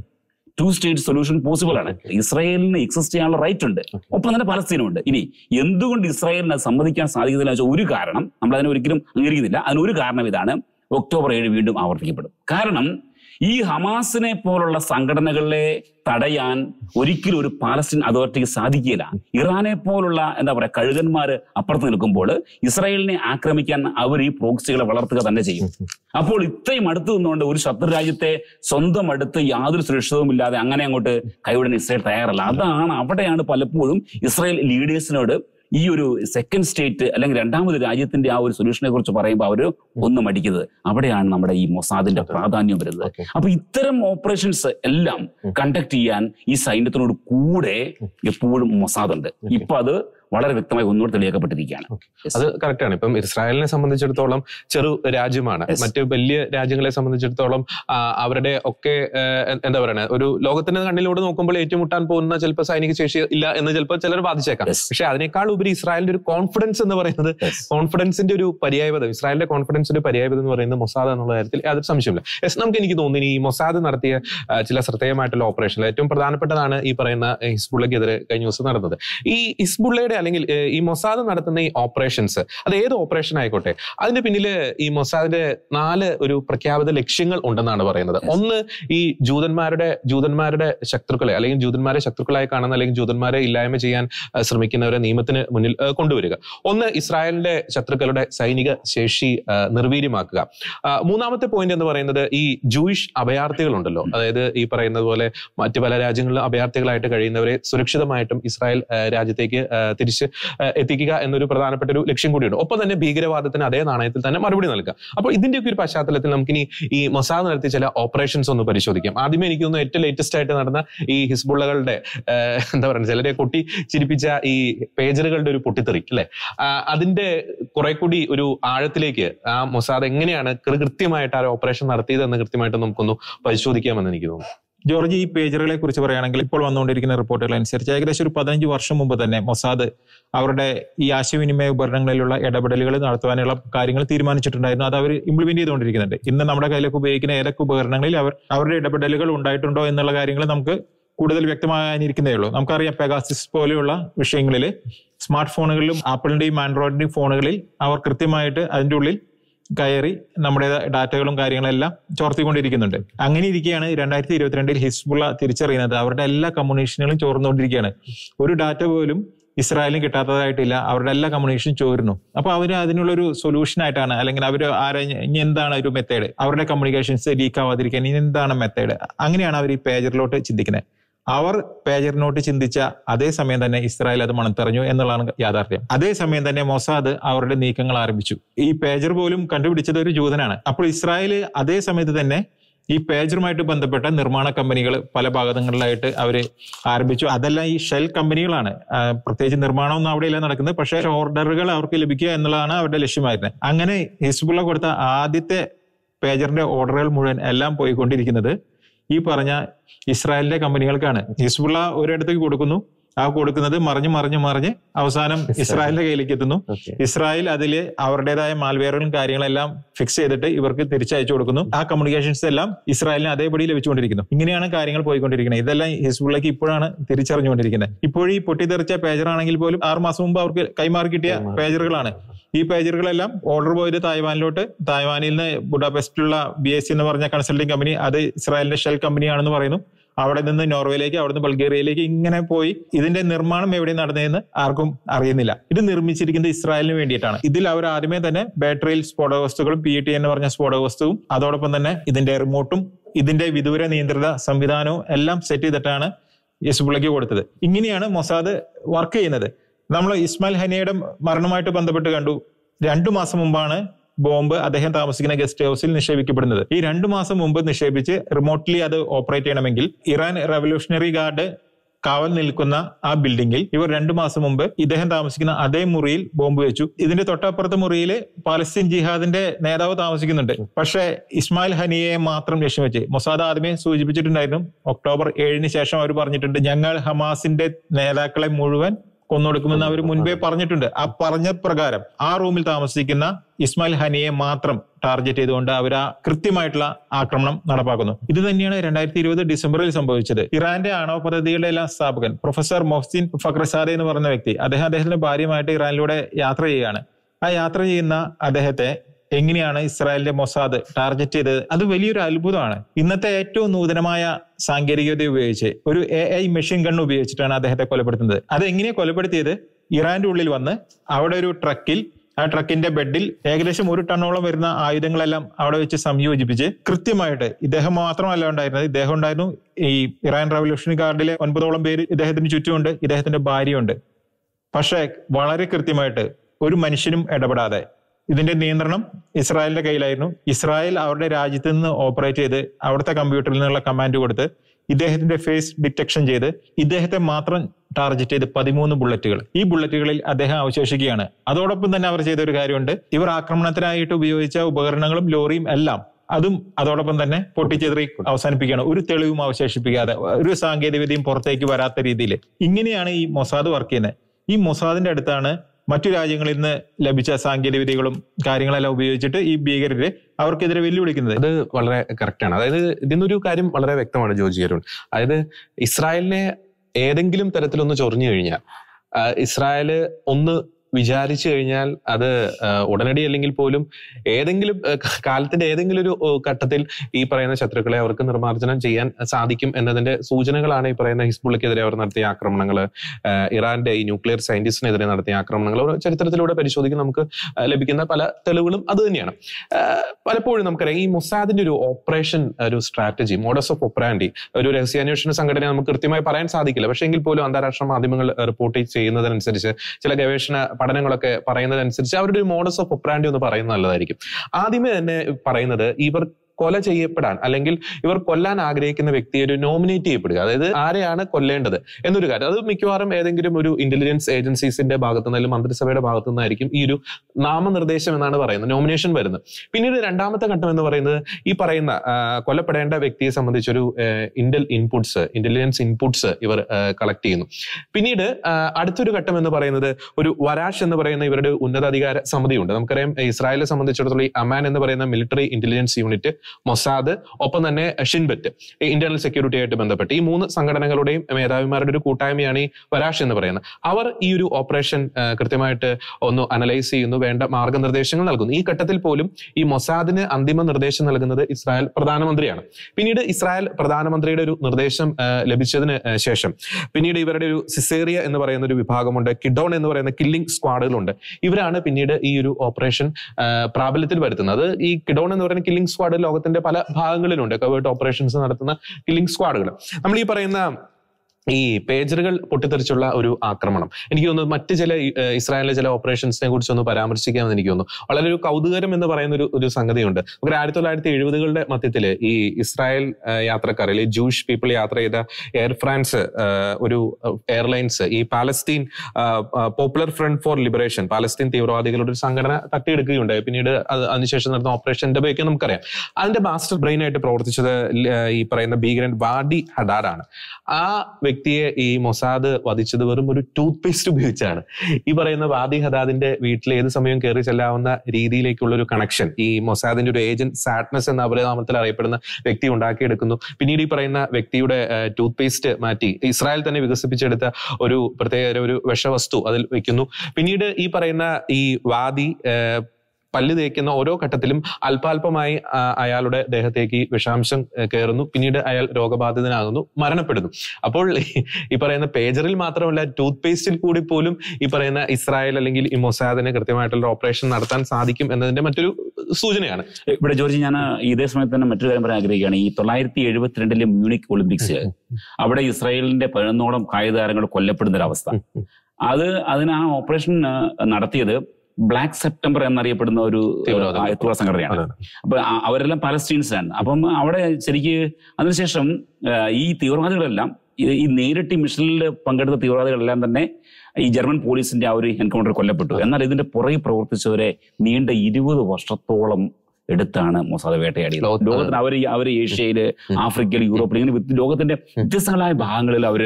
ടു സ്റ്റേറ്റ് സൊല്യൂഷൻ പോസിബിൾ ആണ് ഇസ്രായേലിന് എക്സിസ്റ്റ് ചെയ്യാനുള്ള റൈറ്റ് ഉണ്ട് ഒപ്പം തന്നെ പലസ്തീനും ഉണ്ട് ഇനി എന്തുകൊണ്ട് ഇസ്രായേലിന് സമ്മതിക്കാൻ സാധിക്കുന്നില്ല വെച്ചാൽ ഒരു കാരണം നമ്മൾ അതിനെ ഒരിക്കലും അംഗീകരിക്കുന്നില്ല അതിനൊരു കാരണം ഇതാണ് ഒക്ടോബർ ഏഴ് വീണ്ടും ആവർത്തിക്കപ്പെടും കാരണം ഈ ഹമാസിനെ പോലുള്ള സംഘടനകളെ തടയാൻ ഒരിക്കലും ഒരു പാലസ്തീൻ അതോറിറ്റിക്ക് സാധിക്കില്ല ഇറാനെ പോലുള്ള എന്താ പറയുക കഴുകന്മാര് അപ്പുറത്ത് നിൽക്കുമ്പോൾ ഇസ്രായേലിനെ ആക്രമിക്കാൻ അവർ ഈ പ്രോക്സികളെ വളർത്തുക തന്നെ ചെയ്യും അപ്പോൾ ഇത്രയും അടുത്ത് നിന്നുകൊണ്ട് ഒരു ശത്രു രാജ്യത്തെ സ്വന്തം അടുത്ത് യാതൊരു സുരക്ഷിതവും ഇല്ലാതെ അങ്ങനെ അങ്ങോട്ട് കൈവിടാൻ ഇസ്രായേൽ തയ്യാറല്ല അതാണ് അവിടെയാണ് പലപ്പോഴും ഇസ്രായേൽ ലീഡേഴ്സിനോട് ഈ ഒരു സെക്കൻഡ് സ്റ്റേറ്റ് അല്ലെങ്കിൽ രണ്ടാമത് രാജ്യത്തിന്റെ ആ ഒരു സൊല്യൂഷനെ കുറിച്ച് പറയുമ്പോൾ അവർ ഒന്നും അടിക്കുന്നത് അവിടെയാണ് നമ്മുടെ ഈ മൊസാദിന്റെ പ്രാധാന്യം വരുന്നത് അപ്പൊ ഇത്തരം ഓപ്പറേഷൻസ് എല്ലാം കണ്ടക്ട് ചെയ്യാൻ ഈ സൈന്യത്തിനോട് കൂടെ എപ്പോഴും മൊസാദ് ഉണ്ട് ഇപ്പൊ അത് വളരെ വ്യക്തമായി ഒന്നുകൂടെ തെളിയിക്കപ്പെട്ടിരിക്കുകയാണ് അത് കറക്റ്റാണ് ഇപ്പം ഇസ്രായേലിനെ സംബന്ധിച്ചിടത്തോളം ചെറു രാജ്യമാണ് മറ്റ് വലിയ രാജ്യങ്ങളെ സംബന്ധിച്ചിടത്തോളം അവരുടെ ഒക്കെ എന്താ പറയുക ഒരു ലോകത്തിന്റെ കണ്ണിലൂടെ നോക്കുമ്പോൾ ഏറ്റുമുട്ടാൻ പോകുന്ന ചിലപ്പോൾ സൈനിക ശേഷി ഇല്ല എന്ന് ചിലപ്പോൾ ചിലർ വാദിച്ചേക്കാം പക്ഷെ അതിനേക്കാൾ ഉപരി ഇസ്രായേലിന്റെ ഒരു കോൺഫിഡൻസ് എന്ന് പറയുന്നത് കോൺഫിഡൻസിന്റെ ഒരു പര്യായപദം ഇസ്രായേലിന്റെ കോൺഫിഡൻസിന്റെ പര്യായപദം എന്ന് പറയുന്നത് മൊസാദ് എന്നുള്ള കാര്യത്തിൽ അത് സംശയമില്ല എസ് നമുക്ക് എനിക്ക് തോന്നുന്നു ഈ മൊസാദ് നടത്തിയ ചില ശ്രദ്ധേയമായിട്ടുള്ള ഓപ്പറേഷനിൽ ഏറ്റവും പ്രധാനപ്പെട്ടതാണ് ഈ പറയുന്ന ഹിസ്ബുള്ളക്കെതിരെ കഴിഞ്ഞ ദിവസം നടന്നത് ഈ ഹിസ്ബുള്ളയുടെ അല്ലെങ്കിൽ ഈ മൊസാദ് നടത്തുന്ന ഈ ഓപ്പറേഷൻസ് അത് ഏത് ഓപ്പറേഷൻ ആയിക്കോട്ടെ അതിന്റെ പിന്നില് ഈ മൊസാദിന്റെ നാല് ഒരു പ്രഖ്യാപിത ലക്ഷ്യങ്ങൾ ഉണ്ടെന്നാണ് പറയുന്നത് ഒന്ന് ഈ ജൂതന്മാരുടെ ജൂതന്മാരുടെ ശത്രുക്കളെ അല്ലെങ്കിൽ ജൂതന്മാരെ ശത്രുക്കളായി കാണുന്ന അല്ലെങ്കിൽ ജൂതന്മാരെ ഇല്ലായ്മ ചെയ്യാൻ ശ്രമിക്കുന്നവരെ നിയമത്തിന് മുന്നിൽ കൊണ്ടുവരിക ഒന്ന് ഇസ്രായേലിന്റെ ശത്രുക്കളുടെ സൈനിക ശേഷി നിർവീര്യമാക്കുക മൂന്നാമത്തെ പോയിന്റ് എന്ന് പറയുന്നത് ഈ ജൂയിഷ് അഭയാർത്ഥികളുണ്ടല്ലോ അതായത് ഈ പറയുന്നത് പോലെ മറ്റു പല രാജ്യങ്ങളിലും അഭയാർത്ഥികളായിട്ട് കഴിയുന്നവരെ സുരക്ഷിതമായിട്ടും ഇസ്രായേൽ രാജ്യത്തേക്ക് തിരിച്ചു തിരിച്ച് എത്തിക്കുക എന്നൊരു പ്രധാനപ്പെട്ട ഒരു ലക്ഷ്യം കൂടിയുണ്ട് ഒപ്പം തന്നെ ഭീകരവാദത്തിന് അതേ നാണയത്തിൽ തന്നെ മറുപടി നൽകുക അപ്പോൾ ഇതിന്റെയൊക്കെ ഒരു പശ്ചാത്തലത്തിൽ നമുക്കിനി ഈ മൊസാദ് നടത്തിയ ചില ഓപ്പറേഷൻസ് ഒന്ന് പരിശോധിക്കാം ആദ്യമേ എനിക്ക് തോന്നുന്നു ഏറ്റവും ലേറ്റസ്റ്റ് ആയിട്ട് നടന്ന ഈ ഹിസ്ബുള്ളകളുടെ എന്താ പറയുക ചിലരെ കൊട്ടി ചിരിപ്പിച്ച ഈ പേജറുകളുടെ ഒരു പൊട്ടിത്തെറി അല്ലെ അതിന്റെ കുറെ കൂടി ഒരു ആഴത്തിലേക്ക് ആ മൊസാദ് എങ്ങനെയാണ് കൃത്യമായിട്ട് ആ ഓപ്പറേഷൻ നടത്തിയതെന്ന് കൃത്യമായിട്ട് നമുക്കൊന്ന് പരിശോധിക്കാമെന്ന് എനിക്ക് തോന്നുന്നു ജോർജ് ഈ പേജറുകളെ കുറിച്ച് പറയുകയാണെങ്കിൽ ഇപ്പോൾ വന്നുകൊണ്ടിരിക്കുന്ന റിപ്പോർട്ടുകൾ അനുസരിച്ച് ഏകദേശം ഒരു പതിനഞ്ച് വർഷം മുമ്പ് തന്നെ മൊസാദ് അവരുടെ ഈ ആശയവിനിമയ ഉപകരണങ്ങളിലുള്ള ഇടപെടലുകൾ നടത്തുവാനുള്ള കാര്യങ്ങൾ തീരുമാനിച്ചിട്ടുണ്ടായിരുന്നു അത് അവർ ഇംപ്ലിമെന്റ് ചെയ്തുകൊണ്ടിരിക്കുന്നുണ്ട് ഇന്ന് നമ്മുടെ കയ്യിലൊക്കെ ഉപയോഗിക്കുന്ന ഏതൊക്കെ ഉപകരണങ്ങളിൽ അവർ അവരുടെ ഇടപെടലുകൾ ഉണ്ടായിട്ടുണ്ടോ എന്നുള്ള കാര്യങ്ങൾ നമുക്ക് കൂടുതൽ വ്യക്തമായിരിക്കുന്നേ ഉള്ളൂ നമുക്കറിയാം പെഗാസിസ് പോലെയുള്ള വിഷയങ്ങളിൽ സ്മാർട്ട് ഫോണുകളിലും ആപ്പിളിന്റെയും ആൻഡ്രോയിഡിന്റെയും ഫോണുകളിൽ അവർ കൃത്യമായിട്ട് അതിൻ്റെ ഉള്ളിൽ കയറി നമ്മുടെ ഡാറ്റകളും കാര്യങ്ങളെല്ലാം ചോർത്തിക്കൊണ്ടിരിക്കുന്നുണ്ട് അങ്ങനെ ഇരിക്കുകയാണ് രണ്ടായിരത്തി ഇരുപത്തിരണ്ടിൽ ഹിസ്ബുള്ള തിരിച്ചറിയുന്നത് അവരുടെ എല്ലാ കമ്മ്യൂണിക്കേഷനുകളും ചോർന്നുകൊണ്ടിരിക്കുകയാണ് ഒരു ഡാറ്റ പോലും ഇസ്രായേലിന് കിട്ടാത്തതായിട്ടില്ല അവരുടെ എല്ലാ കമ്മ്യൂണിക്കേഷനും ചോരുന്നു അപ്പൊ അവർ അതിനുള്ള ഒരു സൊല്യൂഷൻ ആയിട്ടാണ് അല്ലെങ്കിൽ അവർ ആരാഞ്ഞ് ഇനി എന്താണ് ഒരു മെത്തേഡ് അവരുടെ കമ്മ്യൂണിക്കേഷൻസ് ലീക്ക് ആവാതിരിക്കാൻ ഇനി എന്താണ് മെത്തേഡ് അങ്ങനെയാണ് അവർ ഈ പേജറിലോട്ട് ചിന്തിക്കുന്നത് അവർ പേജർ നോട്ട് ചിന്തിച്ച അതേ സമയം തന്നെ ഇസ്രായേൽ അത് മണത്തെറിഞ്ഞു എന്നുള്ളതാണ് യാഥാർത്ഥ്യം അതേ സമയം തന്നെ മൊസാദ് അവരുടെ നീക്കങ്ങൾ ആരംഭിച്ചു ഈ പേജർ പോലും കണ്ടുപിടിച്ചത് ഒരു ജൂതനാണ് അപ്പോൾ ഇസ്രായേൽ അതേ സമയത്ത് തന്നെ ഈ പേജറുമായിട്ട് ബന്ധപ്പെട്ട നിർമ്മാണ കമ്പനികൾ പല ഭാഗങ്ങളിലായിട്ട് അവർ ആരംഭിച്ചു അതെല്ലാം ഈ ഷെൽ കമ്പനികളാണ് പ്രത്യേകിച്ച് നിർമ്മാണമൊന്നും അവിടെയല്ല നടക്കുന്നത് പക്ഷേ ഓർഡറുകൾ അവർക്ക് ലഭിക്കുക എന്നുള്ളതാണ് അവരുടെ ലക്ഷ്യമായിരുന്നത് അങ്ങനെ ഹിസ്ബുള്ള കൊടുത്ത ആദ്യത്തെ പേജറിന്റെ ഓർഡറുകൾ മുഴുവൻ എല്ലാം പോയിക്കൊണ്ടിരിക്കുന്നത് ഈ പറഞ്ഞ ഇസ്രായേലിന്റെ കമ്പനികൾക്കാണ് ഹിസ്ബുള്ള ഒരിടത്തേക്ക് കൊടുക്കുന്നു ആ കൊടുക്കുന്നത് മറിഞ്ഞ് മറിഞ്ഞ് മറിഞ്ഞ് അവസാനം ഇസ്രായേലിന്റെ കയ്യിലേക്ക് എത്തുന്നു ഇസ്രായേൽ അതിൽ അവരുടേതായ മാൽവെയറുകളും കാര്യങ്ങളെല്ലാം ഫിക്സ് ചെയ്തിട്ട് ഇവർക്ക് തിരിച്ചയച്ചു കൊടുക്കുന്നു ആ കമ്മ്യൂണിക്കേഷൻസ് എല്ലാം ഇസ്രായേലിന് അതേപടി ലഭിച്ചുകൊണ്ടിരിക്കുന്നു ഇങ്ങനെയാണ് കാര്യങ്ങൾ പോയിക്കൊണ്ടിരിക്കുന്നത് ഇതെല്ലാം ഹിസ്ബുള്ളക്ക് ഇപ്പോഴാണ് തിരിച്ചറിഞ്ഞുകൊണ്ടിരിക്കുന്നത് ഇപ്പോഴും ഈ പൊട്ടിത്തെറിച്ച പേജർ ആണെങ്കിൽ പോലും ആറ് മാസം മുമ്പ് അവർക്ക് കൈമാറി കിട്ടിയ പേജറുകളാണ് ഈ പേജറുകളെല്ലാം ഓർഡർ പോയത് തായ്വാനിലോട്ട് തായ്വാനിൽ നിന്ന് ബുഡാപെസ്റ്റിലുള്ള ബി എസ് സി എന്ന് പറഞ്ഞ കൺസൾട്ടിംഗ് കമ്പനി അത് ഇസ്രായേലിന്റെ ഷെൽ കമ്പനിയാണെന്ന് പറയുന്നു അവിടെ നിന്ന് നോർവേയിലേക്ക് അവിടെ നിന്ന് ബൾഗേറിയയിലേക്ക് ഇങ്ങനെ പോയി ഇതിന്റെ നിർമ്മാണം എവിടെ നടന്നതെന്ന് ആർക്കും അറിയുന്നില്ല ഇത് നിർമ്മിച്ചിരിക്കുന്നത് ഇസ്രായേലിന് വേണ്ടിയിട്ടാണ് ഇതിൽ അവർ ആദ്യമേ തന്നെ ബാറ്ററിയിൽ സ്ഫോടക വസ്തുക്കളും പി ടി e എന്ന് പറഞ്ഞ സ്ഫോടക വസ്തുവും അതോടൊപ്പം തന്നെ ഇതിന്റെ റിമോട്ടും ഇതിന്റെ വിദൂര നിയന്ത്രിത സംവിധാനവും എല്ലാം സെറ്റ് ചെയ്തിട്ടാണ് യസുബുള്ളയ്ക്ക് കൊടുത്തത് ഇങ്ങനെയാണ് മൊസാദ് വർക്ക് ചെയ്യുന്നത് നമ്മൾ ഇസ്മാൽ ഹനിയുടെ മരണവുമായിട്ട് ബന്ധപ്പെട്ട് കണ്ടു രണ്ടു മാസം മുമ്പാണ് ബോംബ് അദ്ദേഹം താമസിക്കുന്ന ഗസ്റ്റ് ഹൗസിൽ നിക്ഷേപിക്കപ്പെടുന്നത് ഈ രണ്ടു മാസം മുമ്പ് നിക്ഷേപിച്ച് റിമോട്ട്ലി അത് ഓപ്പറേറ്റ് ചെയ്യണമെങ്കിൽ ഇറാൻ റവല്യൂഷണറി ഗാർഡ് കാവൽ നിൽക്കുന്ന ആ ബിൽഡിംഗിൽ ഇവർ രണ്ടു മാസം മുമ്പ് ഇദ്ദേഹം താമസിക്കുന്ന അതേ മുറിയിൽ ബോംബ് വെച്ചു ഇതിന്റെ തൊട്ടപ്പുറത്തെ മുറിയിൽ പാലസ്തീൻ ജിഹാദിന്റെ നേതാവ് താമസിക്കുന്നുണ്ട് പക്ഷേ ഇസ്മായിൽ ഹനിയെ മാത്രം ലക്ഷ്യം വെച്ച് മൊസാദ് ആദ്യമേ സൂചിപ്പിച്ചിട്ടുണ്ടായിരുന്നു ഒക്ടോബർ ഏഴിന് ശേഷം അവർ പറഞ്ഞിട്ടുണ്ട് ഞങ്ങൾ ഹമാസിന്റെ നേതാക്കളെ മുഴുവൻ കൊന്നൊടുക്കുമെന്ന് അവർ മുൻപേ പറഞ്ഞിട്ടുണ്ട് ആ പറഞ്ഞ പ്രകാരം ആ റൂമിൽ താമസിക്കുന്ന ഇസ്മായിൽ ഹനിയെ മാത്രം ടാർഗറ്റ് ചെയ്തുകൊണ്ട് അവർ ആ കൃത്യമായിട്ടുള്ള ആക്രമണം നടപ്പാക്കുന്നു ഇത് തന്നെയാണ് രണ്ടായിരത്തി ഇരുപത് ഡിസംബറിൽ സംഭവിച്ചത് ഇറാന്റെ ആണവ പദ്ധതികളുടെ എല്ലാം സ്ഥാപകൻ പ്രൊഫസർ മൊഹ്സിൻ ഫക്രസാദെ എന്ന് പറഞ്ഞ വ്യക്തി അദ്ദേഹം അദ്ദേഹത്തിന്റെ ഭാര്യമായിട്ട് ഇറാനിലൂടെ യാത്ര ചെയ്യുകയാണ് ആ യാത്ര ചെയ്യുന്ന അദ്ദേഹത്തെ എങ്ങനെയാണ് ഇസ്രായേലിന്റെ മൊസാദ് ടാർഗറ്റ് ചെയ്തത് അത് വലിയൊരു അത്ഭുതമാണ് ഇന്നത്തെ ഏറ്റവും നൂതനമായ സാങ്കേതികത ഉപയോഗിച്ച് ഒരു എ ഐ മെഷീൻ ഗൺ ഉപയോഗിച്ചിട്ടാണ് അദ്ദേഹത്തെ കൊലപ്പെടുത്തുന്നത് അത് എങ്ങനെയാണ് കൊലപ്പെടുത്തിയത് ഇറാന്റെ ഉള്ളിൽ വന്ന് അവിടെ ഒരു ട്രക്കിൽ ആ ട്രക്കിന്റെ ബെഡിൽ ഏകദേശം ഒരു ടണ്ണോളം വരുന്ന ആയുധങ്ങളെല്ലാം അവിടെ വെച്ച് സംയോജിപ്പിച്ച് കൃത്യമായിട്ട് ഇദ്ദേഹം മാത്രമല്ല ഉണ്ടായിരുന്നത് ഇദ്ദേഹം ഉണ്ടായിരുന്നു ഈ ഇറാൻ റവല്യൂഷണറി ഗാർഡിലെ ഒൻപതോളം പേര് ഇദ്ദേഹത്തിന് ചുറ്റുമുണ്ട് ഇദ്ദേഹത്തിന്റെ ഭാര്യയുണ്ട് പക്ഷേ വളരെ കൃത്യമായിട്ട് ഒരു മനുഷ്യനും ഇടപെടാതെ ഇതിന്റെ നിയന്ത്രണം ഇസ്രായേലിന്റെ കയ്യിലായിരുന്നു ഇസ്രായേൽ അവരുടെ രാജ്യത്ത് നിന്ന് ഓപ്പറേറ്റ് ചെയ്ത് അവിടുത്തെ കമ്പ്യൂട്ടറിൽ നിന്നുള്ള കമാൻഡ് കൊടുത്ത് ഇദ്ദേഹത്തിന്റെ ഫേസ് ഡിറ്റക്ഷൻ ചെയ്ത് ഇദ്ദേഹത്തെ മാത്രം ടാർജറ്റ് ചെയ്ത് പതിമൂന്ന് ബുള്ളറ്റുകൾ ഈ ബുള്ളറ്റുകളിൽ അദ്ദേഹം അവശേഷിക്കുകയാണ് അതോടൊപ്പം തന്നെ അവർ ചെയ്ത ഒരു കാര്യമുണ്ട് ഇവർ ആക്രമണത്തിനായിട്ട് ഉപയോഗിച്ച ഉപകരണങ്ങളും ലോറിയും എല്ലാം അതും അതോടൊപ്പം തന്നെ പൊട്ടിച്ചെതിറി അവസാനിപ്പിക്കുകയാണ് ഒരു തെളിവും അവശേഷിപ്പിക്കാതെ ഒരു സാങ്കേതിക വിദ്യയും പുറത്തേക്ക് വരാത്ത രീതിയിൽ ഇങ്ങനെയാണ് ഈ മൊസാദ് വർക്ക് ചെയ്യുന്നത് ഈ മൊസാദിന്റെ അടുത്താണ് മറ്റു രാജ്യങ്ങളിൽ നിന്ന് ലഭിച്ച സാങ്കേതിക വിദ്യകളും കാര്യങ്ങളെല്ലാം ഉപയോഗിച്ചിട്ട് ഈ ഭീകരരെ അവർക്കെതിരെ വെല്ലുവിളിക്കുന്നത് അത് വളരെ കറക്റ്റാണ് അതായത് ഇതിന്നൊരു കാര്യം വളരെ വ്യക്തമാണ് ജോജി അരുൺ അതായത് ഇസ്രായേലിനെ ഏതെങ്കിലും തരത്തിലൊന്ന് ചൊറിഞ്ഞു കഴിഞ്ഞാൽ ഇസ്രായേൽ ഒന്ന് വിചാരിച്ചു കഴിഞ്ഞാൽ അത് ഉടനടി അല്ലെങ്കിൽ പോലും ഏതെങ്കിലും കാലത്തിന്റെ ഏതെങ്കിലും ഒരു ഘട്ടത്തിൽ ഈ പറയുന്ന ശത്രുക്കളെ അവർക്ക് നിർമ്മാർജ്ജനം ചെയ്യാൻ സാധിക്കും എന്നതിന്റെ സൂചനകളാണ് ഈ പറയുന്ന ഹിസ്ബുള്ളക്കെതിരെ അവർ നടത്തിയ ആക്രമണങ്ങൾ ഇറാന്റെ ഈ ന്യൂക്ലിയർ സയന്റിസ്റ്റിനെതിരെ നടത്തിയ ആക്രമണങ്ങൾ ചരിത്രത്തിലൂടെ പരിശോധിക്കുന്ന നമുക്ക് ലഭിക്കുന്ന പല തെളിവുകളും അത് തന്നെയാണ് പലപ്പോഴും നമുക്കറിയാം ഈ മൊസാദിന്റെ ഒരു ഓപ്പറേഷൻ ഒരു സ്ട്രാറ്റജി മോഡസ് ഓഫ് ഒപ്രാൻഡി ഒരു രഹസ്യാന്വേഷണ സംഘടന നമുക്ക് കൃത്യമായി പറയാൻ സാധിക്കില്ല പക്ഷേ എങ്കിൽ പോലും അന്താരാഷ്ട്ര മാധ്യമങ്ങൾ റിപ്പോർട്ട് ചെയ്യുന്നതിനനുസരിച്ച് ചില ഗവേഷണ പഠനങ്ങളൊക്കെ പറയുന്നതനുസരിച്ച് അവരുടെ ഒരു മോഡസ് ഓഫ് ഒപ്രാൻഡി എന്ന് പറയുന്നത് നല്ലതായിരിക്കും ആദ്യമേ തന്നെ പറയുന്നത് ഇവർ കൊല ചെയ്യപ്പെടാൻ അല്ലെങ്കിൽ ഇവർ കൊല്ലാൻ ആഗ്രഹിക്കുന്ന വ്യക്തിയെ ഒരു നോമിനേറ്റ് ചെയ്യപ്പെടുക അതായത് ആരെയാണ് കൊല്ലേണ്ടത് എന്നൊരു കാര്യം അത് മിക്കവാറും ഏതെങ്കിലും ഒരു ഇന്റലിജൻസ് ഏജൻസീസിന്റെ ഭാഗത്തു നിന്ന് അല്ലെങ്കിൽ മന്ത്രിസഭയുടെ ഭാഗത്തു നിന്നായിരിക്കും ഈ ഒരു നാമനിർദ്ദേശം എന്നാണ് പറയുന്നത് നോമിനേഷൻ വരുന്നത് പിന്നീട് രണ്ടാമത്തെ ഘട്ടം എന്ന് പറയുന്നത് ഈ പറയുന്ന കൊല്ലപ്പെടേണ്ട വ്യക്തിയെ സംബന്ധിച്ചൊരു ഇന്റൽ ഇൻപുട്സ് ഇന്റലിജൻസ് ഇൻപുട്സ് ഇവർ കളക്ട് ചെയ്യുന്നു പിന്നീട് അടുത്തൊരു ഘട്ടം എന്ന് പറയുന്നത് ഒരു വരാഷ് എന്ന് പറയുന്ന ഇവരുടെ ഉന്നതാധികാര സമിതിയുണ്ട് നമുക്കറിയാം ഇസ്രായേലിനെ സംബന്ധിച്ചിടത്തോളം ഈ അമാൻ എന്ന് പറയുന്ന മിലിറ്ററി ഇന്റലിജൻസ് യൂണിറ്റ് മൊസാദ് ഒപ്പം തന്നെ ഷിൻബെറ്റ് ഇന്റേണൽ സെക്യൂരിറ്റി ആയിട്ട് ബന്ധപ്പെട്ട് ഈ മൂന്ന് സംഘടനകളുടെയും മേധാവിമാരുടെ ഒരു കൂട്ടായ്മയാണ് ഈ വരാഷ് എന്ന് പറയുന്നത് അവർ ഈ ഒരു ഓപ്പറേഷൻ കൃത്യമായിട്ട് ഒന്ന് അനലൈസ് ചെയ്യുന്നു വേണ്ട മാർഗനിർദ്ദേശങ്ങൾ നൽകുന്നു ഈ ഘട്ടത്തിൽ പോലും ഈ മൊസാദിന് അന്തിമ നിർദ്ദേശം നൽകുന്നത് ഇസ്രായേൽ പ്രധാനമന്ത്രിയാണ് പിന്നീട് ഇസ്രായേൽ പ്രധാനമന്ത്രിയുടെ ഒരു നിർദ്ദേശം ലഭിച്ചതിന് ശേഷം പിന്നീട് ഇവരുടെ ഒരു സിസേറിയ എന്ന് പറയുന്ന ഒരു വിഭാഗമുണ്ട് കിഡോൺ എന്ന് പറയുന്ന കില്ലിംഗ് സ്ക്വാഡുകളുണ്ട് ഇവരാണ് പിന്നീട് ഈ ഒരു ഓപ്പറേഷൻ പ്രാബല്യത്തിൽ വരുത്തുന്നത് ഈ കിഡോൺ എന്ന് പറയുന്ന കില്ലിംഗ് സ്ക്വാഡ് ലോകത്തിന്റെ പല ഭാഗങ്ങളിലുണ്ട് കവേർട്ട് ഓപ്പറേഷൻസ് നടത്തുന്ന കില്ലിംഗ് സ്ക്വാഡുകൾ നമ്മൾ ഈ പറയുന്ന ഈ പേജറുകൾ പൊട്ടിത്തെറിച്ചുള്ള ഒരു ആക്രമണം എനിക്ക് തോന്നുന്നു മറ്റ് ചില ഇസ്രായേലിലെ ചില ഓപ്പറേഷൻസിനെ കുറിച്ചൊന്ന് പരാമർശിക്കാമെന്ന് എനിക്ക് തോന്നുന്നു വളരെ ഒരു കൗതുകരം എന്ന് പറയുന്ന ഒരു ഒരു സംഗതിയുണ്ട് നമുക്ക് ആയിരത്തി തൊള്ളായിരത്തി എഴുപതുകളുടെ മധ്യത്തിൽ ഈ ഇസ്രായേൽ യാത്രക്കാർ അല്ലെങ്കിൽ ജൂഷ് പീപ്പിൾ യാത്ര ചെയ്ത എയർ ഫ്രാൻസ് ഒരു എയർലൈൻസ് ഈ Palestine popular front for liberation Palestine തീവ്രവാദികളുടെ ഒരു സംഘടന തട്ടിയെടുക്കുകയുണ്ടായി പിന്നീട് അതിനുശേഷം നടന്ന ഓപ്പറേഷന്റെ പേക്ക് നമുക്കറിയാം അതിന്റെ മാസ്റ്റർ ബ്രെയിനായിട്ട് പ്രവർത്തിച്ചത് ഈ പറയുന്ന ഭീകരൻ വാഡി ഹഡാറാണ് ആ വ്യക്തിയെ ഈ മൊസാദ് വധിച്ചത് വെറും ഒരു ടൂത്ത് പേസ്റ്റ് ഉപയോഗിച്ചാണ് ഈ പറയുന്ന വാദി ഹദാദിന്റെ വീട്ടിൽ ഏത് സമയവും കയറി ചെല്ലാവുന്ന രീതിയിലേക്കുള്ള ഒരു കണക്ഷൻ ഈ മൊസാദിന്റെ ഒരു ഏജന്റ് സാഡ്നസ് എന്ന അപലനാമത്തിൽ അറിയപ്പെടുന്ന വ്യക്തി ഉണ്ടാക്കിയെടുക്കുന്നു പിന്നീട് ഈ പറയുന്ന വ്യക്തിയുടെ ടൂത്ത് പേസ്റ്റ് മാറ്റി ഇസ്രായേൽ തന്നെ വികസിപ്പിച്ചെടുത്ത ഒരു പ്രത്യേക ഒരു വിഷവസ്തു അതിൽ വെക്കുന്നു പിന്നീട് ഈ പറയുന്ന ഈ വാദി പല്ല് തേക്കുന്ന ഓരോ ഘട്ടത്തിലും അല്പാൽപമായി അയാളുടെ ദേഹത്തേക്ക് വിഷാംശം കയറുന്നു പിന്നീട് അയാൾ രോഗബാധിതനാകുന്നു മരണപ്പെടുന്നു അപ്പോൾ ഈ പറയുന്ന പേജറിൽ മാത്രമല്ല ടൂത്ത് പേസ്റ്റിൽ കൂടി പോലും ഈ പറയുന്ന ഇസ്രായേൽ അല്ലെങ്കിൽ ഈ മൊസാദിന് കൃത്യമായിട്ടുള്ള ഓപ്പറേഷൻ നടത്താൻ സാധിക്കും എന്നതിന്റെ മറ്റൊരു സൂചനയാണ് ഇവിടെ ജോർജ് ഞാൻ ഇതേ സമയത്ത് തന്നെ മറ്റൊരു കാര്യം പറയാൻ ആഗ്രഹിക്കുകയാണ് ഈ തൊള്ളായിരത്തി എഴുപത്തിരണ്ടിലെ മ്യൂണിക് ഒളിമ്പിക്സ് അവിടെ ഇസ്രായേലിന്റെ പതിനൊന്നോളം കായിക താരങ്ങൾ കൊല്ലപ്പെടുന്ന ഒരു അവസ്ഥ അത് അതിന് ആ ഓപ്പറേഷൻ നടത്തിയത് ബ്ലാക്ക് സെപ്റ്റംബർ എന്നറിയപ്പെടുന്ന ഒരു തീവ്രവാദ സംഘടനയാണ് അപ്പൊ അവരെല്ലാം ആണ് അപ്പം അവിടെ ശരിക്ക് അതിനുശേഷം ഈ തീവ്രവാദികളെല്ലാം ഈ നേരിട്ട് മിഷനിൽ പങ്കെടുത്ത തീവ്രവാദികളെല്ലാം തന്നെ ഈ ജർമ്മൻ പോലീസിന്റെ ആ ഒരു എൻകൗണ്ടർ കൊല്ലപ്പെട്ടു എന്നാൽ ഇതിന്റെ പുറകെ പ്രവർത്തിച്ചവരെ നീണ്ട ഇരുപത് വർഷത്തോളം എടുത്താണ് മൊസാദ് വേട്ടയാടി ലോകത്തിന് അവർ അവർ ഏഷ്യയിൽ ആഫ്രിക്കയിൽ യൂറോപ്പിൽ ഇങ്ങനെ ലോകത്തിന്റെ വ്യത്യസ്തങ്ങളായ ഭാഗങ്ങളിൽ അവർ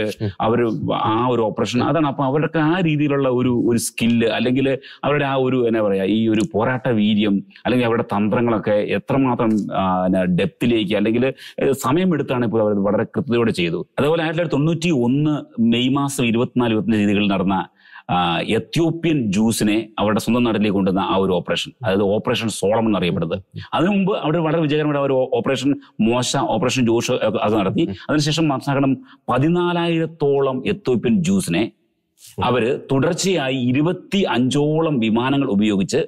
അവർ ആ ഒരു ഓപ്പറേഷൻ അതാണ് അപ്പൊ അവരുടെ ആ രീതിയിലുള്ള ഒരു ഒരു സ്കില്ല് അല്ലെങ്കിൽ അവരുടെ ആ ഒരു എന്നാ പറയാ ഈ ഒരു പോരാട്ട വീര്യം അല്ലെങ്കിൽ അവരുടെ തന്ത്രങ്ങളൊക്കെ എത്രമാത്രം ഡെപ്തിലേക്ക് അല്ലെങ്കിൽ സമയമെടുത്താണ് ഇപ്പോൾ അവർ വളരെ കൃത്യതയോടെ ചെയ്തു അതുപോലെ ആയിരത്തി തൊള്ളായിരത്തി തൊണ്ണൂറ്റി ഒന്ന് മെയ് മാസം ഇരുപത്തിനാല് ഇരുപത്തിനാല് രീതികളിൽ നടന്ന എത്യോപ്യൻ ജൂസിനെ അവരുടെ സ്വന്തം നാട്ടിലേക്ക് കൊണ്ടുവന്ന ആ ഒരു ഓപ്പറേഷൻ അതായത് ഓപ്പറേഷൻ സോളം എന്നറിയപ്പെടുന്നത് അതിനു മുമ്പ് അവിടെ വളരെ വിജയകരമായ ഒരു ഓപ്പറേഷൻ മോശ ഓപ്പറേഷൻ ജോഷ് അത് നടത്തി അതിനുശേഷം മനസ്സിലാക്കണം പതിനാലായിരത്തോളം എത്യോപ്യൻ ജൂസിനെ അവര് തുടർച്ചയായി ഇരുപത്തി അഞ്ചോളം വിമാനങ്ങൾ ഉപയോഗിച്ച്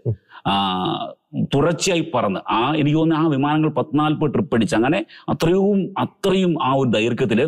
തുടർച്ചയായി പറന്ന് ആ എനിക്ക് തോന്നുന്നു ആ വിമാനങ്ങൾ പത്തിനാൽപ്പത് ട്രിപ്പ് അടിച്ച് അങ്ങനെ അത്രയും അത്രയും ആ ഒരു ദൈർഘ്യത്തിൽ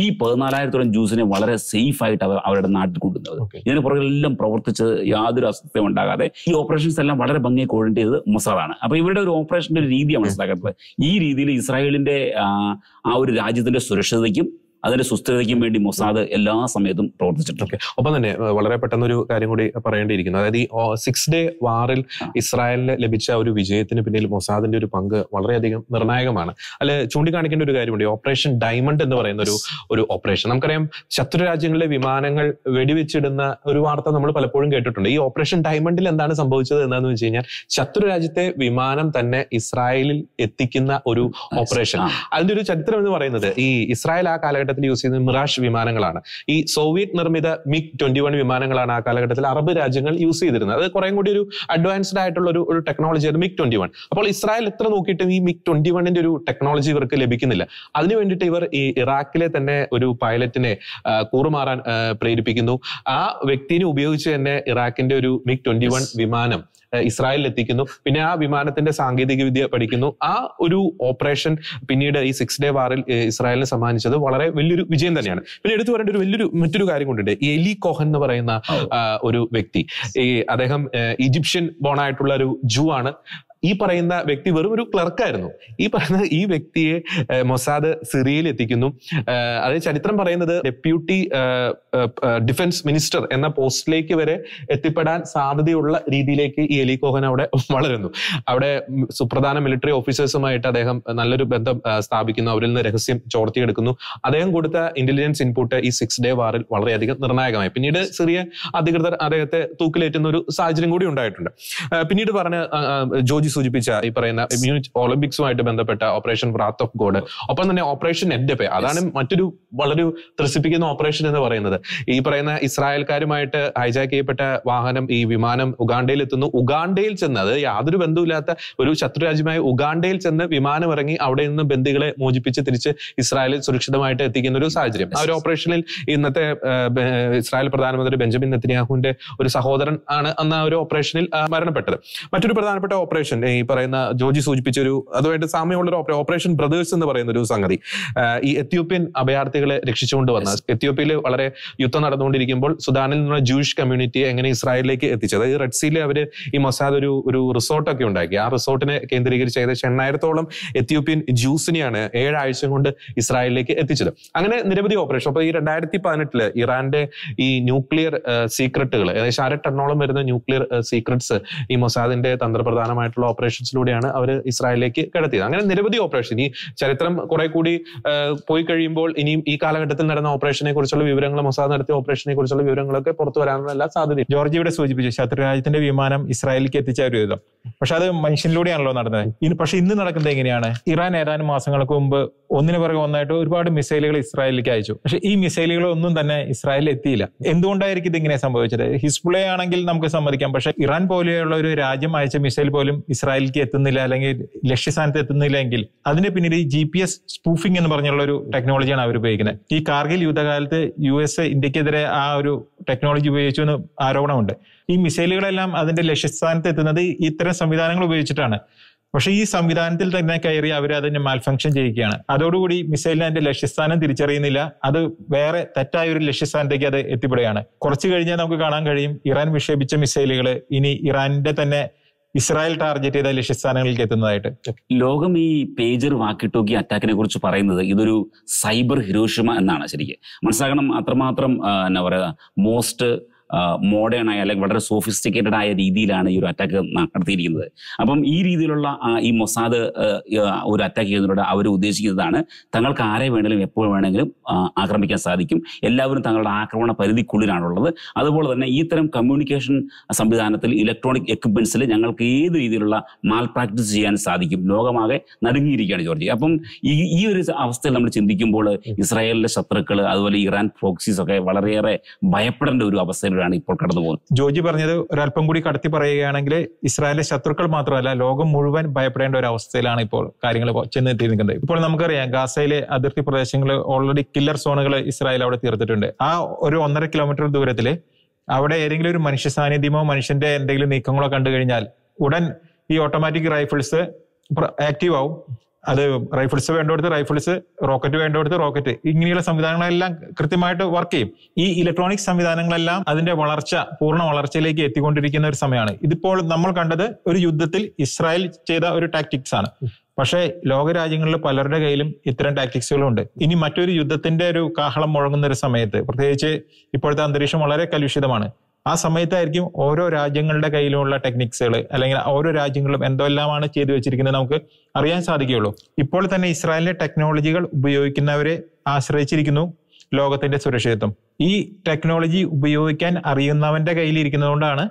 ഈ പതിനാലായിരത്തോളം ജ്യൂസിനെ വളരെ സേഫ് ആയിട്ട് അവർ അവരുടെ നാട്ടിൽ കൊണ്ടുവന്നത് ഇതിന് പുറകെല്ലാം പ്രവർത്തിച്ച് യാതൊരു അസ്വസ്ഥയും ഉണ്ടാകാതെ ഈ ഓപ്പറേഷൻസ് എല്ലാം വളരെ ഭംഗിയായി കോർഡിനേറ്റ് ചെയ്തത് മൊസാദാണ് അപ്പൊ ഇവരുടെ ഒരു ഓപ്പറേഷന്റെ ഒരു രീതിയാണ് മനസ്സിലാക്കുന്നത് ഈ രീതിയിൽ ഇസ്രായേലിന്റെ ആ ഒരു രാജ്യത്തിന്റെ സുരക്ഷിതയ്ക്കും അതിന്റെ സുസ്ഥിരതയ്ക്കും വേണ്ടി മൊസാദ് എല്ലാ സമയത്തും പ്രവർത്തിച്ചിട്ടുണ്ട് ഒപ്പം തന്നെ വളരെ പെട്ടെന്നൊരു കാര്യം കൂടി പറയേണ്ടിയിരിക്കുന്നു അതായത് ഈ സിക്സ് ഡേ വാറിൽ ഇസ്രായേലിന് ലഭിച്ച ഒരു വിജയത്തിന് പിന്നിൽ മൊസാദിന്റെ ഒരു പങ്ക് വളരെയധികം നിർണായകമാണ് അല്ലെ ചൂണ്ടിക്കാണിക്കേണ്ട ഒരു കാര്യമുണ്ട് ഓപ്പറേഷൻ ഡയമണ്ട് എന്ന് പറയുന്ന ഒരു ഒരു ഓപ്പറേഷൻ നമുക്കറിയാം ശത്രു രാജ്യങ്ങളിലെ വിമാനങ്ങൾ വെടിവെച്ചിടുന്ന ഒരു വാർത്ത നമ്മൾ പലപ്പോഴും കേട്ടിട്ടുണ്ട് ഈ ഓപ്പറേഷൻ ഡയമണ്ടിൽ എന്താണ് സംഭവിച്ചത് എന്താണെന്ന് വെച്ച് കഴിഞ്ഞാൽ ശത്രു രാജ്യത്തെ വിമാനം തന്നെ ഇസ്രായേലിൽ എത്തിക്കുന്ന ഒരു ഓപ്പറേഷൻ അതിന്റെ ഒരു ചരിത്രം എന്ന് പറയുന്നത് ഈ ഇസ്രായേൽ ആ കാലഘട്ടത്തിൽ വിമാനത്തിൽ യൂസ് ചെയ്യുന്നത് മിറാഷ് വിമാനങ്ങളാണ് ഈ സോവിയറ്റ് നിർമ്മിത മിക് ട്വന്റി വൺ വിമാനങ്ങളാണ് ആ കാലഘട്ടത്തിൽ അറബ് രാജ്യങ്ങൾ യൂസ് ചെയ്തിരുന്നത് അത് കുറേ കൂടി ഒരു അഡ്വാൻസ്ഡ് ആയിട്ടുള്ള ഒരു ടെക്നോളജിയാണ് മിക് ട്വന്റി വൺ അപ്പോൾ ഇസ്രായേൽ എത്ര നോക്കിയിട്ടും ഈ മിക് ട്വന്റി വണ്ണിന്റെ ഒരു ടെക്നോളജി ഇവർക്ക് ലഭിക്കുന്നില്ല അതിനു വേണ്ടിയിട്ട് ഇവർ ഈ ഇറാഖിലെ തന്നെ ഒരു പൈലറ്റിനെ കൂറുമാറാൻ പ്രേരിപ്പിക്കുന്നു ആ വ്യക്തിനെ ഉപയോഗിച്ച് തന്നെ ഇറാഖിന്റെ ഒരു മിക് ട്വന്റി വൺ വിമാനം ഇസ്രായേലിൽ എത്തിക്കുന്നു പിന്നെ ആ വിമാനത്തിന്റെ സാങ്കേതിക വിദ്യ പഠിക്കുന്നു ആ ഒരു ഓപ്പറേഷൻ പിന്നീട് ഈ സിക്സ് ഡേ വാറിൽ ഇസ്രായേലിനെ സമ്മാനിച്ചത് വളരെ വലിയൊരു വിജയം തന്നെയാണ് പിന്നെ എടുത്തു പറയേണ്ട ഒരു വലിയൊരു മറ്റൊരു കാര്യം കൊണ്ടുണ്ട് എലി കോഹൻ എന്ന് പറയുന്ന ഒരു വ്യക്തി ഈ അദ്ദേഹം ഈജിപ്ഷ്യൻ ബോണായിട്ടുള്ള ഒരു ജൂ ആണ് ഈ പറയുന്ന വ്യക്തി വെറും ഒരു ക്ലർക്കായിരുന്നു ഈ പറയുന്ന ഈ വ്യക്തിയെ മൊസാദ് സിറിയയിൽ എത്തിക്കുന്നു അതായത് ചരിത്രം പറയുന്നത് ഡെപ്യൂട്ടി ഡിഫൻസ് മിനിസ്റ്റർ എന്ന പോസ്റ്റിലേക്ക് വരെ എത്തിപ്പെടാൻ സാധ്യതയുള്ള രീതിയിലേക്ക് ഈ എലി കോഹൻ അവിടെ വളരുന്നു അവിടെ സുപ്രധാന മിലിറ്ററി ഓഫീസേഴ്സുമായിട്ട് അദ്ദേഹം നല്ലൊരു ബന്ധം സ്ഥാപിക്കുന്നു അവരിൽ നിന്ന് രഹസ്യം ചോർത്തിയെടുക്കുന്നു അദ്ദേഹം കൊടുത്ത ഇന്റലിജൻസ് ഇൻപുട്ട് ഈ സിക്സ് ഡേ വാറിൽ വളരെയധികം നിർണായകമായി പിന്നീട് സിറിയ അധികൃതർ അദ്ദേഹത്തെ തൂക്കിലേറ്റുന്ന ഒരു സാഹചര്യം കൂടി ഉണ്ടായിട്ടുണ്ട് പിന്നീട് പറഞ്ഞ ജോജി സൂചിപ്പിച്ച ഈ പറയുന്ന ഇമ്മ്യൂണിറ്റി ഒളിമ്പിക്സുമായിട്ട് ബന്ധപ്പെട്ട ഓപ്പറേഷൻ റാത്ത് ഓഫ് ഗോഡ് ഒപ്പം തന്നെ ഓപ്പറേഷൻ പേ അതാണ് മറ്റൊരു വളരെ ത്രസിപ്പിക്കുന്ന ഓപ്പറേഷൻ എന്ന് പറയുന്നത് ഈ പറയുന്ന ഇസ്രായേൽക്കാരുമായിട്ട് ഹൈജാക്ക് ചെയ്യപ്പെട്ട വാഹനം ഈ വിമാനം ഉഗാണ്ടയിൽ എത്തുന്നു ഉഗാണ്ടയിൽ അത് യാതൊരു ബന്ധവുമില്ലാത്ത ഒരു ശത്രുരാജ്യമായ ഉഗാണ്ടയിൽ ചെന്ന് വിമാനം ഇറങ്ങി അവിടെ നിന്ന് ബന്ദികളെ മോചിപ്പിച്ച് തിരിച്ച് ഇസ്രായേലിൽ സുരക്ഷിതമായിട്ട് എത്തിക്കുന്ന ഒരു സാഹചര്യം ആ ഒരു ഓപ്പറേഷനിൽ ഇന്നത്തെ ഇസ്രായേൽ പ്രധാനമന്ത്രി ബെഞ്ചമിൻ നെത്തിനാഹുവിന്റെ ഒരു സഹോദരൻ ആണ് അന്ന് ആ ഒരു ഓപ്പറേഷനിൽ മരണപ്പെട്ടത് മറ്റൊരു പ്രധാനപ്പെട്ട ഓപ്പറേഷൻ ഈ പറയുന്ന ജോജി സൂചിപ്പിച്ച ഒരു അതുമായിട്ട് സാമ്യമുള്ള ഒരു ഓപ്പറേഷൻ ബ്രദേഴ്സ് എന്ന് പറയുന്ന ഒരു സംഗതി ഈ എത്യോപ്യൻ അഭയാർത്ഥികളെ രക്ഷിച്ചുകൊണ്ട് വന്ന എത്യോപ്യയിൽ വളരെ യുദ്ധം നടന്നുകൊണ്ടിരിക്കുമ്പോൾ സുഡാനിൽ നിന്നുള്ള ജൂയിഷ് കമ്മ്യൂണിറ്റിയെ എങ്ങനെ ഇസ്രായേലിലേക്ക് എത്തിച്ചത് ഈ റെഡ് സീലെ അവർ ഈ മൊസാദ് ഒരു ഒരു റിസോർട്ടൊക്കെ ഉണ്ടാക്കി ആ റിസോർട്ടിനെ കേന്ദ്രീകരിച്ച് ഏകദേശം എണ്ണായിരത്തോളം എത്യോപ്യൻ ജ്യൂസിനെയാണ് ഏഴാഴ്ച കൊണ്ട് ഇസ്രായേലിലേക്ക് എത്തിച്ചത് അങ്ങനെ നിരവധി ഓപ്പറേഷൻ അപ്പോൾ ഈ രണ്ടായിരത്തി പതിനെട്ടില് ഇറാന്റെ ഈ ന്യൂക്ലിയർ സീക്രട്ടുകൾ ഏകദേശം അര ടണ്ണോളം വരുന്ന ന്യൂക്ലിയർ സീക്രട്സ് ഈ മൊസാദിന്റെ തന്ത്രപ്രധാനമായിട്ടുള്ള രീതിയിലുള്ള ഓപ്പറേഷൻസിലൂടെയാണ് അവർ ഇസ്രായേലിലേക്ക് കടത്തിയത് അങ്ങനെ നിരവധി ഓപ്പറേഷൻ ഈ ചരിത്രം കുറെ കൂടി പോയി കഴിയുമ്പോൾ ഇനിയും ഈ കാലഘട്ടത്തിൽ നടന്ന ഓപ്പറേഷനെ കുറിച്ചുള്ള വിവരങ്ങൾ മൊസാദ് നടത്തിയ ഓപ്പറേഷനെ കുറിച്ചുള്ള വിവരങ്ങളൊക്കെ പുറത്തു വരാനുള്ള സാധ്യത സാധ്യതയും ജോർജ് ഇവിടെ സൂചിപ്പിച്ചു ശത്രുരാജ്യത്തിന്റെ വിമാനം ഇസ്രായേലിലേക്ക് എത്തിച്ച ഒരു വിധം പക്ഷെ അത് മനുഷ്യനിലൂടെയാണല്ലോ നടന്നത് പക്ഷെ ഇന്ന് നടക്കുന്നത് എങ്ങനെയാണ് ഇറാൻ ഏതാനും മാസങ്ങൾക്ക് മുമ്പ് ഒന്നിനു പുറകെ ഒന്നായിട്ട് ഒരുപാട് മിസൈലുകൾ ഇസ്രായേലിലേക്ക് അയച്ചു പക്ഷെ ഈ മിസൈലുകൾ ഒന്നും തന്നെ ഇസ്രായേലിൽ എത്തിയില്ല എന്തുകൊണ്ടായിരിക്കും ഇതിങ്ങനെ സംഭവിച്ചത് ഹിസ്ബുളെ ആണെങ്കിൽ നമുക്ക് സമ്മതിക്കാം പക്ഷെ ഇറാൻ പോലെയുള്ള ഒരു രാജ്യം അയച്ച മിസൈൽ പോലും ഇസ്രായേലിക്ക് എത്തുന്നില്ല അല്ലെങ്കിൽ ലക്ഷ്യസ്ഥാനത്ത് എത്തുന്നില്ല എങ്കിൽ അതിന് പിന്നിൽ ഈ ജി പി എസ് സ്പൂഫിംഗ് എന്ന് പറഞ്ഞുള്ള ഒരു ടെക്നോളജിയാണ് അവർ ഉപയോഗിക്കുന്നത് ഈ കാർഗിൽ യുദ്ധകാലത്ത് യു എസ് എ ഇന്ത്യക്കെതിരെ ആ ഒരു ടെക്നോളജി ഉപയോഗിച്ചു എന്ന് ആരോപണമുണ്ട് ഈ മിസൈലുകളെല്ലാം അതിന്റെ ലക്ഷ്യസ്ഥാനത്ത് എത്തുന്നത് ഇത്തരം സംവിധാനങ്ങൾ ഉപയോഗിച്ചിട്ടാണ് പക്ഷേ ഈ സംവിധാനത്തിൽ തന്നെ കയറി അവർ അതിനെ മാൽഫങ്ഷൻ ചെയ്യുകയാണ് അതോടുകൂടി മിസൈലിന് അതിന്റെ ലക്ഷ്യസ്ഥാനം തിരിച്ചറിയുന്നില്ല അത് വേറെ തെറ്റായ ഒരു ലക്ഷ്യസ്ഥാനത്തേക്ക് അത് എത്തിപ്പെടുകയാണ് കുറച്ചു കഴിഞ്ഞാൽ നമുക്ക് കാണാൻ കഴിയും ഇറാൻ വിക്ഷേപിച്ച മിസൈലുകൾ ഇനി ഇറാനിന്റെ തന്നെ ഇസ്രായേൽ ടാർഗറ്റ് ചെയ്ത ലക്ഷ്യസ്ഥാനങ്ങളിലേക്ക് എത്തുന്നതായിട്ട് ലോകം ഈ പേജർ വാക്കിട്ടോക്കി അറ്റാക്കിനെ കുറിച്ച് പറയുന്നത് ഇതൊരു സൈബർ ഹിരോഷിമ എന്നാണ് ശരിക്കും മനസ്സിലാക്കണം അത്രമാത്രം എന്താ പറയുക മോസ്റ്റ് മോഡേൺ ആയ അല്ലെങ്കിൽ വളരെ സോഫിസ്റ്റിക്കേറ്റഡ് ആയ രീതിയിലാണ് ഈ ഒരു അറ്റാക്ക് നടത്തിയിരിക്കുന്നത് അപ്പം ഈ രീതിയിലുള്ള ഈ മൊസാദ് ഒരു അറ്റാക്ക് ചെയ്യുന്നതിനോട് അവർ ഉദ്ദേശിക്കുന്നതാണ് തങ്ങൾക്ക് ആരെ വേണമെങ്കിലും എപ്പോൾ വേണമെങ്കിലും ആക്രമിക്കാൻ സാധിക്കും എല്ലാവരും തങ്ങളുടെ ആക്രമണ പരിധിക്കുള്ളിലാണുള്ളത് അതുപോലെ തന്നെ ഇത്തരം കമ്മ്യൂണിക്കേഷൻ സംവിധാനത്തിൽ ഇലക്ട്രോണിക് എക്യുപ്മെന്റ്സിൽ ഞങ്ങൾക്ക് ഏത് രീതിയിലുള്ള മാൽ പ്രാക്ടീസ് ചെയ്യാൻ സാധിക്കും ലോകമാകെ നടുങ്ങിയിരിക്കുകയാണ് ജോർജി അപ്പം ഈ ഈ ഒരു അവസ്ഥയിൽ നമ്മൾ ചിന്തിക്കുമ്പോൾ ഇസ്രായേലിന്റെ ശത്രുക്കൾ അതുപോലെ ഇറാൻ ഫോക്സീസ് ഒക്കെ വളരെയേറെ ഭയപ്പെടേണ്ട ഒരു അവസ്ഥയിൽ കാലത്തിലൂടെയാണ് ഇപ്പോൾ കടന്നു പോകുന്നത് ജോജി പറഞ്ഞത് ഒരല്പം കൂടി കടത്തി പറയുകയാണെങ്കിൽ ഇസ്രായേലിലെ ശത്രുക്കൾ മാത്രമല്ല ലോകം മുഴുവൻ ഭയപ്പെടേണ്ട ഒരു അവസ്ഥയിലാണ് ഇപ്പോൾ കാര്യങ്ങൾ ചെന്നെത്തി നിൽക്കുന്നത് ഇപ്പോൾ നമുക്കറിയാം ഗാസയിലെ അതിർത്തി പ്രദേശങ്ങൾ ഓൾറെഡി കില്ലർ സോണുകൾ ഇസ്രായേൽ അവിടെ തീർത്തിട്ടുണ്ട് ആ ഒരു ഒന്നര കിലോമീറ്റർ ദൂരത്തിൽ അവിടെ ഏതെങ്കിലും ഒരു മനുഷ്യ സാന്നിധ്യമോ മനുഷ്യന്റെ എന്തെങ്കിലും നീക്കങ്ങളോ കണ്ടു കഴിഞ്ഞാൽ ഉടൻ ഈ ഓട്ടോമാറ്റിക് റൈഫിൾസ് ആക്റ്റീവ് ആവും അത് റൈഫിൾസ് വേണ്ടടുത്ത് റൈഫിൾസ് റോക്കറ്റ് വേണ്ടടുത്ത് റോക്കറ്റ് ഇങ്ങനെയുള്ള സംവിധാനങ്ങളെല്ലാം കൃത്യമായിട്ട് വർക്ക് ചെയ്യും ഈ ഇലക്ട്രോണിക് സംവിധാനങ്ങളെല്ലാം അതിന്റെ വളർച്ച പൂർണ്ണ വളർച്ചയിലേക്ക് എത്തിക്കൊണ്ടിരിക്കുന്ന ഒരു സമയമാണ് ഇതിപ്പോൾ നമ്മൾ കണ്ടത് ഒരു യുദ്ധത്തിൽ ഇസ്രായേൽ ചെയ്ത ഒരു ടാക്ടിക്സ് ആണ് പക്ഷേ ലോകരാജ്യങ്ങളിൽ പലരുടെ കയ്യിലും ഇത്തരം ടാക്ടിക്സുകളുണ്ട് ഇനി മറ്റൊരു യുദ്ധത്തിന്റെ ഒരു കാഹളം മുഴങ്ങുന്ന ഒരു സമയത്ത് പ്രത്യേകിച്ച് ഇപ്പോഴത്തെ അന്തരീക്ഷം വളരെ കലുഷിതമാണ് ആ സമയത്തായിരിക്കും ഓരോ രാജ്യങ്ങളുടെ കയ്യിലുമുള്ള ടെക്നിക്സുകൾ അല്ലെങ്കിൽ ഓരോ രാജ്യങ്ങളും എന്തെല്ലാമാണ് ചെയ്തു വെച്ചിരിക്കുന്നത് നമുക്ക് അറിയാൻ സാധിക്കുകയുള്ളൂ ഇപ്പോൾ തന്നെ ഇസ്രായേലിലെ ടെക്നോളജികൾ ഉപയോഗിക്കുന്നവരെ ആശ്രയിച്ചിരിക്കുന്നു ലോകത്തിന്റെ സുരക്ഷിതത്വം ഈ ടെക്നോളജി ഉപയോഗിക്കാൻ അറിയുന്നവന്റെ കയ്യിലിരിക്കുന്നതുകൊണ്ടാണ്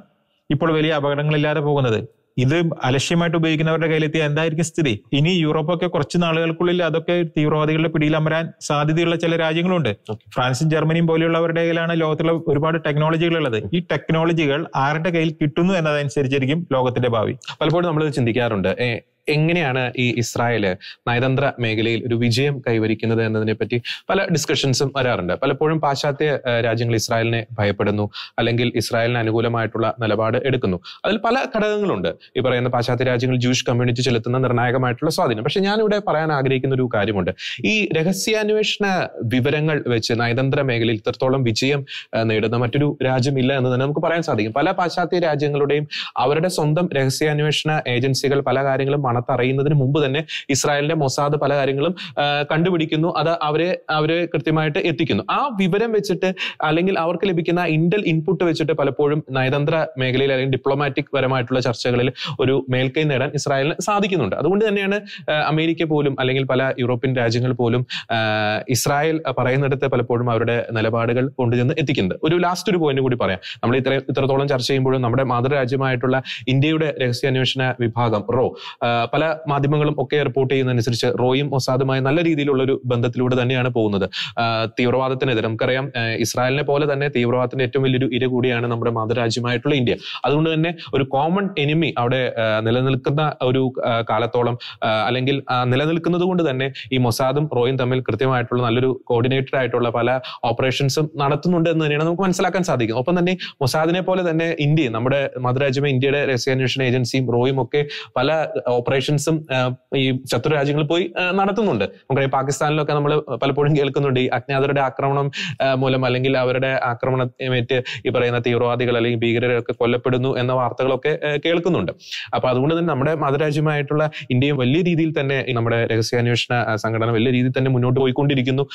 ഇപ്പോൾ വലിയ അപകടങ്ങളില്ലാതെ പോകുന്നത് ഇത് അലക്ഷ്യമായിട്ട് ഉപയോഗിക്കുന്നവരുടെ കയ്യിലെത്തിയ എന്തായിരിക്കും സ്ഥിതി ഇനി യൂറോപ്പൊക്കെ കുറച്ച് നാളുകൾക്കുള്ളിൽ അതൊക്കെ തീവ്രവാദികളുടെ അമരാൻ സാധ്യതയുള്ള ചില രാജ്യങ്ങളുണ്ട് ഫ്രാൻസും ജർമ്മനിയും പോലെയുള്ളവരുടെ കയ്യിലാണ് ലോകത്തിലെ ഒരുപാട് ടെക്നോളജികൾ ഉള്ളത് ഈ ടെക്നോളജികൾ ആരുടെ കയ്യിൽ കിട്ടുന്നു എന്നതനുസരിച്ചിരിക്കും ലോകത്തിന്റെ ഭാവി പലപ്പോഴും നമ്മൾ ചിന്തിക്കാറുണ്ട് എങ്ങനെയാണ് ഈ ഇസ്രായേൽ നയതന്ത്ര മേഖലയിൽ ഒരു വിജയം കൈവരിക്കുന്നത് എന്നതിനെ പറ്റി പല ഡിസ്കഷൻസും വരാറുണ്ട് പലപ്പോഴും പാശ്ചാത്യ രാജ്യങ്ങൾ ഇസ്രായേലിനെ ഭയപ്പെടുന്നു അല്ലെങ്കിൽ ഇസ്രായേലിന് അനുകൂലമായിട്ടുള്ള നിലപാട് എടുക്കുന്നു അതിൽ പല ഘടകങ്ങളുണ്ട് ഈ പറയുന്ന പാശ്ചാത്യ രാജ്യങ്ങൾ ജൂഷ് കമ്മ്യൂണിറ്റി ചെലുത്തുന്ന നിർണായകമായിട്ടുള്ള സ്വാധീനം പക്ഷെ ഞാനിവിടെ പറയാൻ ആഗ്രഹിക്കുന്ന ഒരു കാര്യമുണ്ട് ഈ രഹസ്യാന്വേഷണ വിവരങ്ങൾ വെച്ച് നയതന്ത്ര മേഖലയിൽ ഇത്രത്തോളം വിജയം നേടുന്ന മറ്റൊരു രാജ്യമില്ല എന്ന് തന്നെ നമുക്ക് പറയാൻ സാധിക്കും പല പാശ്ചാത്യ രാജ്യങ്ങളുടെയും അവരുടെ സ്വന്തം രഹസ്യാന്വേഷണ ഏജൻസികൾ പല കാര്യങ്ങളും പണത്ത് അറിയുന്നതിന് മുമ്പ് തന്നെ ഇസ്രായേലിന്റെ മൊസാദ് പല കാര്യങ്ങളും കണ്ടുപിടിക്കുന്നു അത് അവരെ അവരെ കൃത്യമായിട്ട് എത്തിക്കുന്നു ആ വിവരം വെച്ചിട്ട് അല്ലെങ്കിൽ അവർക്ക് ലഭിക്കുന്ന ഇന്റൽ ഇൻപുട്ട് വെച്ചിട്ട് പലപ്പോഴും നയതന്ത്ര മേഖലയിൽ അല്ലെങ്കിൽ ഡിപ്ലോമാറ്റിക് പരമായിട്ടുള്ള ചർച്ചകളിൽ ഒരു മേൽക്കൈ നേടാൻ ഇസ്രായേലിന് സാധിക്കുന്നുണ്ട് അതുകൊണ്ട് തന്നെയാണ് അമേരിക്ക പോലും അല്ലെങ്കിൽ പല യൂറോപ്യൻ രാജ്യങ്ങൾ പോലും ഇസ്രായേൽ പറയുന്നിടത്ത് പലപ്പോഴും അവരുടെ നിലപാടുകൾ കൊണ്ടുചെന്ന് എത്തിക്കുന്നത് ഒരു ലാസ്റ്റ് ഒരു പോയിന്റ് കൂടി പറയാം നമ്മൾ ഇത്ര ഇത്രത്തോളം ചർച്ച ചെയ്യുമ്പോഴും നമ്മുടെ മാതൃരാജ്യമായിട്ടുള്ള ഇന്ത്യയുടെ രഹസ്യാന്വേഷണ വിഭാഗം റോ പല മാധ്യമങ്ങളും ഒക്കെ റിപ്പോർട്ട് ചെയ്യുന്നതനുസരിച്ച് റോയും മൊസാദുമായി നല്ല രീതിയിലുള്ള ഒരു ബന്ധത്തിലൂടെ തന്നെയാണ് പോകുന്നത് തീവ്രവാദത്തിനെതിരെ നമുക്കറിയാം ഇസ്രായേലിനെ പോലെ തന്നെ തീവ്രവാദത്തിന്റെ ഏറ്റവും വലിയൊരു ഇര കൂടിയാണ് നമ്മുടെ മാതൃരാജ്യമായിട്ടുള്ള ഇന്ത്യ അതുകൊണ്ട് തന്നെ ഒരു കോമൺ എനിമി അവിടെ നിലനിൽക്കുന്ന ഒരു കാലത്തോളം അല്ലെങ്കിൽ നിലനിൽക്കുന്നത് കൊണ്ട് തന്നെ ഈ മൊസാദും റോയും തമ്മിൽ കൃത്യമായിട്ടുള്ള നല്ലൊരു കോർഡിനേറ്റഡ് ആയിട്ടുള്ള പല ഓപ്പറേഷൻസും നടത്തുന്നുണ്ട് എന്ന് തന്നെയാണ് നമുക്ക് മനസ്സിലാക്കാൻ സാധിക്കും ഒപ്പം തന്നെ മൊസാദിനെ പോലെ തന്നെ ഇന്ത്യയും നമ്മുടെ മാതൃരാജ്യമേ ഇന്ത്യയുടെ രഹസ്യാന്വേഷണ ഏജൻസിയും റോയും ഒക്കെ പല ഓപ്പറേഷൻ ഓപ്പറേഷൻസും ഈ ശത്രു രാജ്യങ്ങളിൽ പോയി നടത്തുന്നുണ്ട് നമുക്കറിയാം പാകിസ്ഥാനിലൊക്കെ നമ്മൾ പലപ്പോഴും കേൾക്കുന്നുണ്ട് ഈ അജ്ഞാതരുടെ ആക്രമണം മൂലം അല്ലെങ്കിൽ അവരുടെ ആക്രമണമേറ്റ് ഈ പറയുന്ന തീവ്രവാദികൾ അല്ലെങ്കിൽ ഭീകരരൊക്കെ കൊല്ലപ്പെടുന്നു എന്ന വാർത്തകളൊക്കെ കേൾക്കുന്നുണ്ട് അപ്പൊ അതുകൊണ്ട് തന്നെ നമ്മുടെ മതരാജ്യമായിട്ടുള്ള ഇന്ത്യയും വലിയ രീതിയിൽ തന്നെ നമ്മുടെ രഹസ്യാന്വേഷണ സംഘടന വലിയ രീതിയിൽ തന്നെ മുന്നോട്ട് പോയിക്കൊണ്ടിരിക്കുന്നു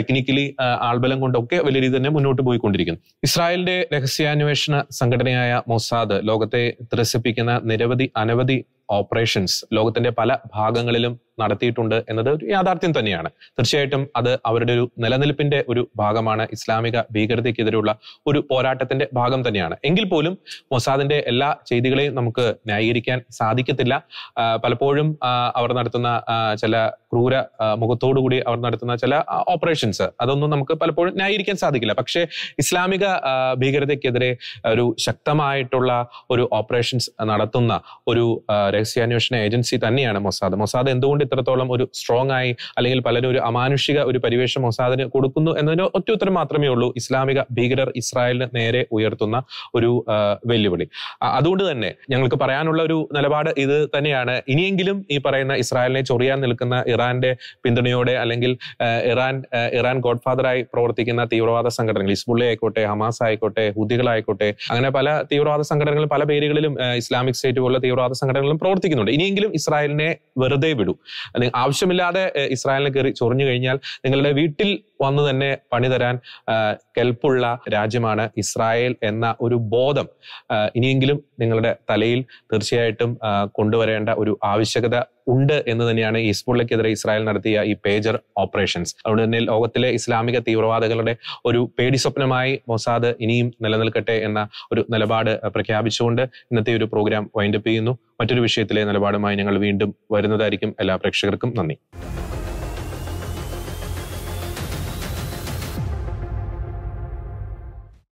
ടെക്നിക്കലി ആൾബലം കൊണ്ടൊക്കെ വലിയ രീതിയിൽ തന്നെ മുന്നോട്ട് പോയിക്കൊണ്ടിരിക്കുന്നു ഇസ്രായേലിന്റെ രഹസ്യാന്വേഷണ സംഘടനയായ മൊസാദ് ലോകത്തെ ത്രസിപ്പിക്കുന്ന നിരവധി അനവധി ഓപ്പറേഷൻസ് ലോകത്തിന്റെ പല ഭാഗങ്ങളിലും നടത്തിയിട്ടുണ്ട് എന്നത് ഒരു യാഥാർത്ഥ്യം തന്നെയാണ് തീർച്ചയായിട്ടും അത് അവരുടെ ഒരു നിലനിൽപ്പിന്റെ ഒരു ഭാഗമാണ് ഇസ്ലാമിക ഭീകരതയ്ക്കെതിരെയുള്ള ഒരു പോരാട്ടത്തിന്റെ ഭാഗം തന്നെയാണ് എങ്കിൽ പോലും മൊസാദിന്റെ എല്ലാ ചെയ്തികളെയും നമുക്ക് ന്യായീകരിക്കാൻ സാധിക്കത്തില്ല പലപ്പോഴും അവർ നടത്തുന്ന ചില ക്രൂര മുഖത്തോടുകൂടി അവർ നടത്തുന്ന ചില ഓപ്പറേഷൻസ് അതൊന്നും നമുക്ക് പലപ്പോഴും ന്യായീകരിക്കാൻ സാധിക്കില്ല പക്ഷേ ഇസ്ലാമിക ഭീകരതയ്ക്കെതിരെ ഒരു ശക്തമായിട്ടുള്ള ഒരു ഓപ്പറേഷൻസ് നടത്തുന്ന ഒരു രഹസ്യാന്വേഷണ ഏജൻസി തന്നെയാണ് മൊസാദ് മൊസാദ് എന്തുകൊണ്ട് എത്രത്തോളം ഒരു സ്ട്രോങ് ആയി അല്ലെങ്കിൽ പലരും ഒരു അമാനുഷിക ഒരു പരിവേഷം മൊസാദിന് കൊടുക്കുന്നു എന്നതിന് ഒറ്റ ഉത്തരം മാത്രമേ ഉള്ളൂ ഇസ്ലാമിക ഭീകരർ ഇസ്രായേലിന് നേരെ ഉയർത്തുന്ന ഒരു വെല്ലുവിളി അതുകൊണ്ട് തന്നെ ഞങ്ങൾക്ക് പറയാനുള്ള ഒരു നിലപാട് ഇത് തന്നെയാണ് ഇനിയെങ്കിലും ഈ പറയുന്ന ഇസ്രായേലിനെ ചൊറിയാൻ നിൽക്കുന്ന ഇറാന്റെ പിന്തുണയോടെ അല്ലെങ്കിൽ ഇറാൻ ഇറാൻ ഗോഡ്ഫാദറായി പ്രവർത്തിക്കുന്ന തീവ്രവാദ സംഘടനകൾ ഇസ്ബുള്ള ആയിക്കോട്ടെ ഹമാസ് ആയിക്കോട്ടെ ഹുദികളായിക്കോട്ടെ അങ്ങനെ പല തീവ്രവാദ സംഘടനകളും പല പേരുകളിലും ഇസ്ലാമിക് സ്റ്റേറ്റ് പോലുള്ള തീവ്രവാദ സംഘടനകളും പ്രവർത്തിക്കുന്നുണ്ട് ഇനിയെങ്കിലും ഇസ്രായേലിനെ വെറുതെ വിടൂ ആവശ്യമില്ലാതെ ഇസ്രായേലിനെ കയറി ചൊറിഞ്ഞു കഴിഞ്ഞാൽ നിങ്ങളുടെ വീട്ടിൽ വന്ന് തന്നെ പണി തരാൻ കെൽപ്പുള്ള രാജ്യമാണ് ഇസ്രായേൽ എന്ന ഒരു ബോധം ഇനിയെങ്കിലും നിങ്ങളുടെ തലയിൽ തീർച്ചയായിട്ടും കൊണ്ടുവരേണ്ട ഒരു ആവശ്യകത ഉണ്ട് എന്ന് തന്നെയാണ് ഹിസ്ബുള്ളക്കെതിരെ ഇസ്രായേൽ നടത്തിയ ഈ പേജർ ഓപ്പറേഷൻസ് അതുകൊണ്ട് തന്നെ ലോകത്തിലെ ഇസ്ലാമിക തീവ്രവാദികളുടെ ഒരു പേടി സ്വപ്നമായി മൊസാദ് ഇനിയും നിലനിൽക്കട്ടെ എന്ന ഒരു നിലപാട് പ്രഖ്യാപിച്ചുകൊണ്ട് ഇന്നത്തെ ഒരു പ്രോഗ്രാം വൈൻഡപ്പ് ചെയ്യുന്നു മറ്റൊരു വിഷയത്തിലെ നിലപാടുമായി ഞങ്ങൾ വീണ്ടും വരുന്നതായിരിക്കും എല്ലാ പ്രേക്ഷകർക്കും നന്ദി